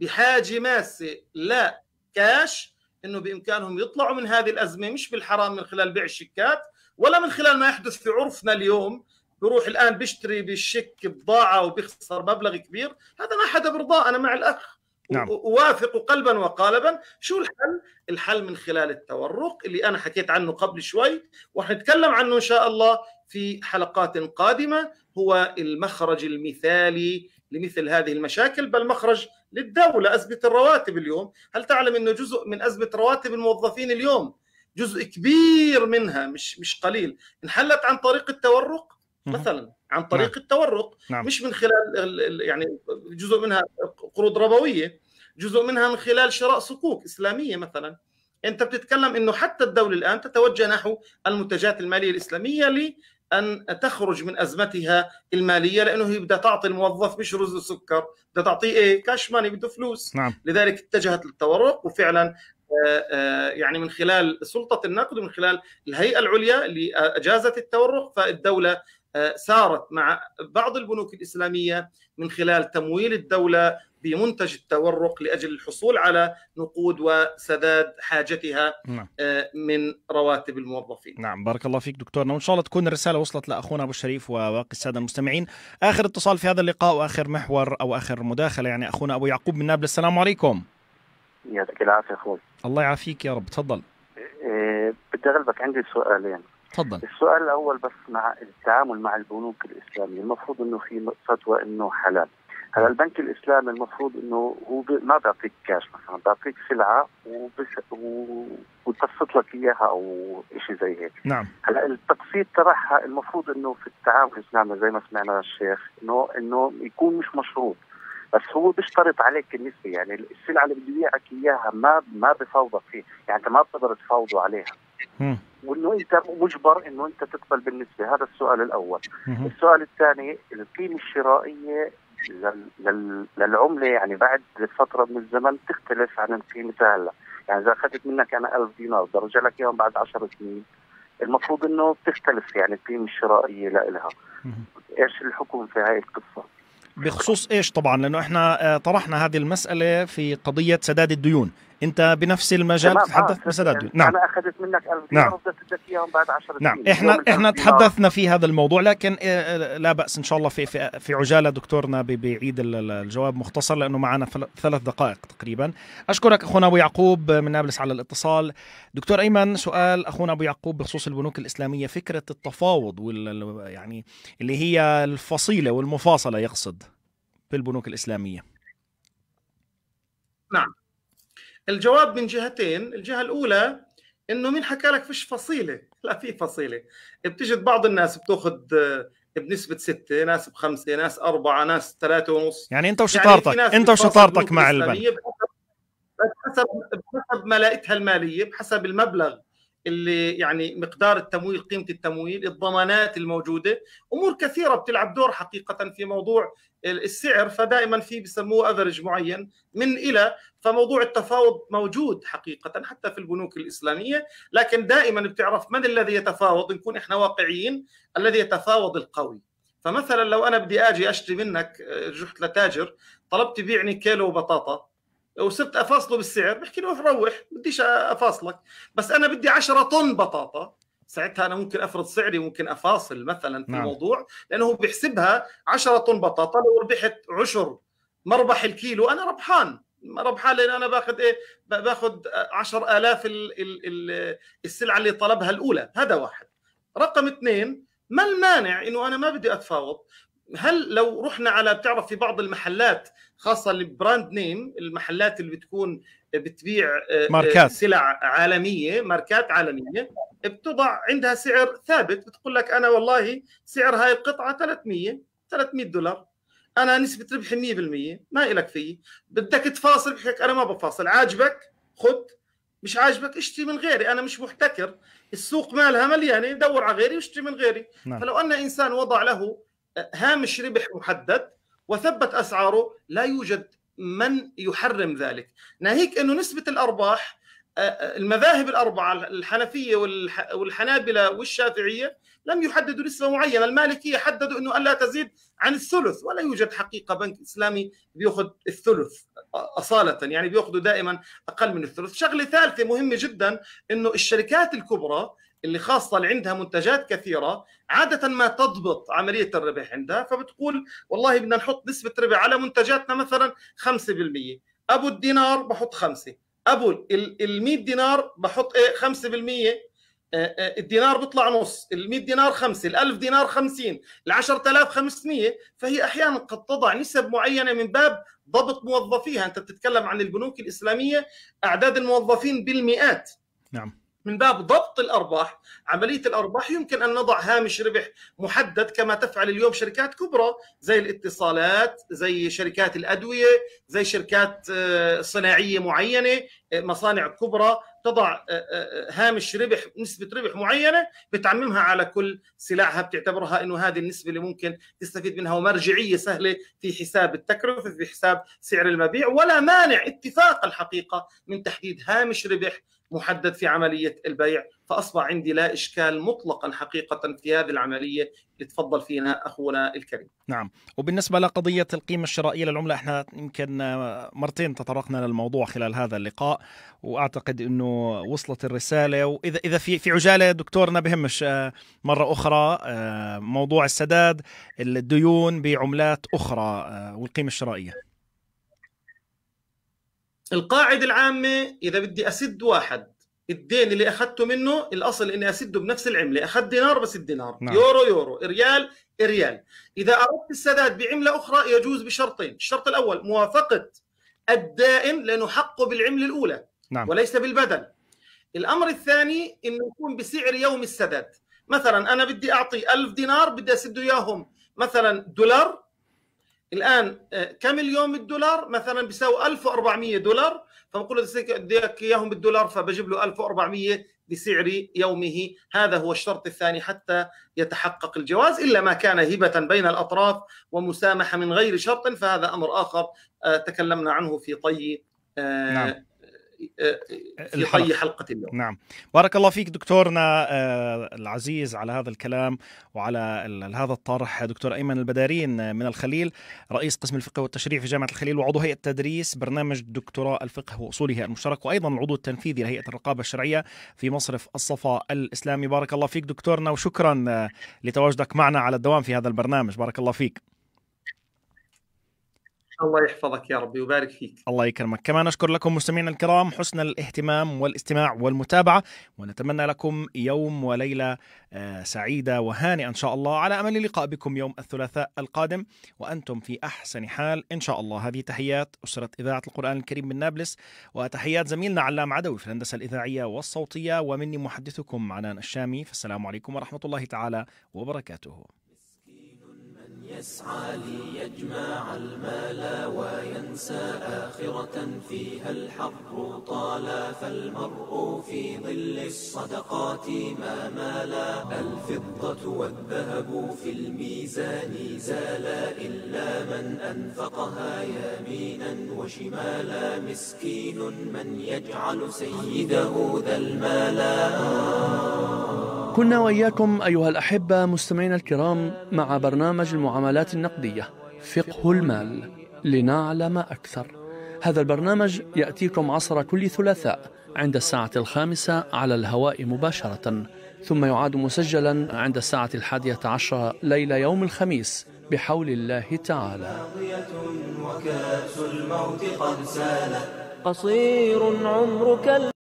بحاجه ماسه لا كاش انه بامكانهم يطلعوا من هذه الازمه مش بالحرام من خلال بيع الشيكات ولا من خلال ما يحدث في عرفنا اليوم بروح الان بيشتري بالشك بضاعه وبيخسر مبلغ كبير هذا ما حدا برضاه انا مع الاخ نعم. اوافق قلبا وقالبا شو الحل الحل من خلال التورق اللي انا حكيت عنه قبل شوي وحنتكلم عنه ان شاء الله في حلقات قادمه هو المخرج المثالي لمثل هذه المشاكل بل مخرج للدوله ازمه الرواتب اليوم هل تعلم انه جزء من ازمه رواتب الموظفين اليوم جزء كبير منها مش مش قليل انحلت عن طريق التورق مثلا عن نعم. طريق نعم. التورق نعم. مش من خلال يعني جزء منها قروض ربويه جزء منها من خلال شراء صكوك اسلاميه مثلا انت بتتكلم انه حتى الدوله الان تتوجه نحو المنتجات الماليه الاسلاميه لان تخرج من ازمتها الماليه لانه هي بدها تعطي الموظف مش رز وسكر بدها تعطيه ايه كاش ماني بده فلوس نعم. لذلك اتجهت للتورق وفعلا آه، آه، يعني من خلال سلطة النقد ومن خلال الهيئة العليا اللي أجازت التورق فالدولة آه، سارت مع بعض البنوك الاسلاميه من خلال تمويل الدوله بمنتج التورق لاجل الحصول على نقود وسداد حاجتها نعم. آه، من رواتب الموظفين. نعم بارك الله فيك دكتورنا وان شاء الله تكون الرساله وصلت لاخونا ابو الشريف وباقي الساده المستمعين. اخر اتصال في هذا اللقاء واخر محور او اخر مداخله يعني اخونا ابو يعقوب من نابلس السلام عليكم. يعطيك العافيه اخوي. الله يعافيك يا رب تفضل. إيه، بدي اغلبك عندي سؤالين. تفضل السؤال الاول بس مع التعامل مع البنوك الاسلاميه المفروض انه في فتوى انه حلال هلا البنك الاسلامي المفروض انه هو ما بيعطيك كاش مثلا بيعطيك سلعه وبتقسط لك اياها او شيء زي هيك نعم هلا التقسيط تبعها المفروض انه في التعامل الاسلامي زي ما سمعنا الشيخ انه انه يكون مش مشروط بس هو بيشترط عليك النسبه يعني السلعه اللي بده يبيعك اياها ما ما بفاوضك فيه يعني انت ما بتقدر تفاوضه عليها وانه انت مجبر انه انت تقبل بالنسبه هذا السؤال الاول السؤال الثاني القيمه الشرائيه للعمله يعني بعد فتره من الزمن تختلف عن قيمتها هلا يعني اذا اخذت منك انا 1000 دينار بدي ارجع لك اياهم بعد 10 سنين المفروض انه بتختلف يعني القيمه الشرائيه لها ايش الحكم في هاي القصه بخصوص ايش طبعا لانه احنا آه، طرحنا هذه المساله في قضيه سداد الديون انت بنفس المجال تتحدث آه، بسداد نعم انا اخذت منك 1000 نعم اياهم بعد 10 نعم احنا احنا تحدثنا في هذا الموضوع لكن آه، آه، لا باس ان شاء الله في في, في عجاله دكتورنا بيعيد الجواب مختصر لانه معنا ثلاث دقائق تقريبا اشكرك اخونا ابو يعقوب من نابلس على الاتصال دكتور ايمن سؤال اخونا ابو يعقوب بخصوص البنوك الاسلاميه فكره التفاوض وال يعني اللي هي الفصيله والمفاصله يقصد في البنوك الاسلاميه نعم الجواب من جهتين الجهه الاولى انه مين حكى لك فيش فصيله لا في فصيله بتجد بعض الناس بتاخذ آه، بنسبة ستة ناس بخمسة ناس أربعة ناس ثلاثة ونص يعني أنت وشطارتك يعني أنت وشطارتك مع البنك بحسب بحسب ملائتها المالية بحسب المبلغ اللي يعني مقدار التمويل قيمه التمويل الضمانات الموجوده امور كثيره بتلعب دور حقيقه في موضوع السعر فدائما في بسموه افرج معين من الى فموضوع التفاوض موجود حقيقه حتى في البنوك الاسلاميه لكن دائما بتعرف من الذي يتفاوض نكون احنا واقعيين الذي يتفاوض القوي فمثلا لو انا بدي اجي اشتري منك رحت آه، لتاجر طلبت بيعني كيلو بطاطا وصرت افاصله بالسعر بحكي له روح بديش افاصلك بس انا بدي 10 طن بطاطا ساعتها انا ممكن افرض سعري ممكن افاصل مثلا في نعم. الموضوع لانه هو بيحسبها 10 طن بطاطا لو ربحت عشر مربح الكيلو انا ربحان ربحان لان انا باخذ ايه باخذ 10000 السلعه اللي طلبها الاولى هذا واحد رقم اثنين ما المانع انه انا ما بدي اتفاوض هل لو رحنا على بتعرف في بعض المحلات خاصه البراند نيم المحلات اللي بتكون بتبيع آه، آه، ماركات سلع عالميه ماركات عالميه بتضع عندها سعر ثابت بتقول لك انا والله سعر هاي القطعه 300 300 دولار انا نسبه ربحي 100% ما إلك فيه بدك تفاصل بحكي انا ما بفاصل عاجبك خذ مش عاجبك اشتري من غيري انا مش محتكر السوق مالها مليانه دور على غيري واشتري من غيري نعم. فلو ان انسان وضع له آه، هامش ربح محدد وثبت اسعاره لا يوجد من يحرم ذلك ناهيك انه نسبه الارباح آه، آه، المذاهب الاربعه الحنفيه والحنابله والشافعيه لم يحددوا نسبه معينه، المالكيه حددوا انه الا تزيد عن الثلث ولا يوجد حقيقه بنك اسلامي بياخذ الثلث اصاله يعني بياخذوا دائما اقل من الثلث، شغله ثالثه مهمه جدا انه الشركات الكبرى اللي خاصة اللي عندها منتجات كثيرة عادة ما تضبط عملية الربح عندها فبتقول والله بدنا نحط نسبة ربح على منتجاتنا مثلا 5% أبو الدينار بحط 5 أبو ال 100 دينار بحط إيه 5% آه، آه، الدينار بيطلع نص ال 100 دينار 5 ال 1000 دينار 50 ال 10000 500 فهي احيانا قد تضع نسب معينه من باب ضبط موظفيها انت بتتكلم عن البنوك الاسلاميه اعداد الموظفين بالمئات نعم من باب ضبط الارباح عمليه الارباح يمكن ان نضع هامش ربح محدد كما تفعل اليوم شركات كبرى زي الاتصالات زي شركات الادويه زي شركات آه، صناعيه معينه آه، مصانع كبرى تضع آه، هامش ربح نسبه ربح معينه بتعممها على كل سلعها بتعتبرها انه هذه النسبه اللي ممكن تستفيد منها ومرجعيه سهله في حساب التكلفه في حساب سعر المبيع ولا مانع اتفاق الحقيقه من تحديد هامش ربح محدد في عمليه البيع فاصبح عندي لا اشكال مطلقا حقيقه في هذه العمليه اللي تفضل فيها اخونا الكريم. نعم، وبالنسبه لقضيه القيمه الشرائيه للعمله احنا يمكن مرتين تطرقنا للموضوع خلال هذا اللقاء واعتقد انه وصلت الرساله واذا اذا في في عجاله دكتورنا بهمش آه، مره اخرى آه، موضوع السداد الديون بعملات اخرى آه، والقيمه الشرائيه. القاعدة العامة إذا بدي أسد واحد الدين اللي أخذته منه الأصل إني أسده بنفس العملة أخذ دينار بسد دينار نعم. يورو يورو ريال ريال إذا أردت السداد بعملة أخرى يجوز بشرطين الشرط الأول موافقة الدائن لأنه حقه بالعملة الأولى نعم. وليس بالبدل الأمر الثاني إنه يكون بسعر يوم السداد مثلا أنا بدي أعطي ألف دينار بدي أسده إياهم مثلا دولار الان آه، كم اليوم الدولار مثلا بيساوي 1400 دولار فبقول له بدي اياهم بالدولار فبجيب له 1400 بسعر يومه هذا هو الشرط الثاني حتى يتحقق الجواز إلا ما كان هبة بين الأطراف ومسامحة من غير شرط فهذا أمر آخر آه، تكلمنا عنه في طي آه، نعم. في حي حلقه اليوم. نعم، بارك الله فيك دكتورنا آه، العزيز على هذا الكلام وعلى هذا الطرح دكتور ايمن البدارين آه، من الخليل رئيس قسم الفقه والتشريع في جامعه الخليل وعضو هيئه تدريس برنامج دكتوراه الفقه واصوله المشترك وايضا العضو التنفيذي لهيئه الرقابه الشرعيه في مصرف الصفا الاسلامي، بارك الله فيك دكتورنا وشكرا آه، لتواجدك معنا على الدوام في هذا البرنامج، بارك الله فيك. الله يحفظك يا ربي ويبارك فيك الله يكرمك كمان أشكر لكم مستمعينا الكرام حسن الاهتمام والاستماع والمتابعة ونتمنى لكم يوم وليلة آه، سعيدة وهانئة إن شاء الله على أمل اللقاء بكم يوم الثلاثاء القادم وأنتم في أحسن حال إن شاء الله هذه تحيات أسرة إذاعة القرآن الكريم من نابلس وتحيات زميلنا علام عدوي في الهندسة الإذاعية والصوتية ومني محدثكم عنان الشامي فالسلام عليكم ورحمة الله تعالى وبركاته يسعى ليجمع المال وينسى آخرة فيها الحر طال فالمرء في ظل الصدقات ما مالا الفضة والذهب في الميزان زالا إلا من أنفقها يمينا وشمالا مسكين من يجعل سيده ذا المال كنا واياكم ايها الاحبه مستمعينا الكرام مع برنامج المعاملات النقديه فقه المال لنعلم اكثر. هذا البرنامج ياتيكم عصر كل ثلاثاء عند الساعه الخامسه على الهواء مباشره ثم يعاد مسجلا عند الساعه الحاديه عشره ليله يوم الخميس بحول الله تعالى وكأس الموت قد سالت قصير عمرك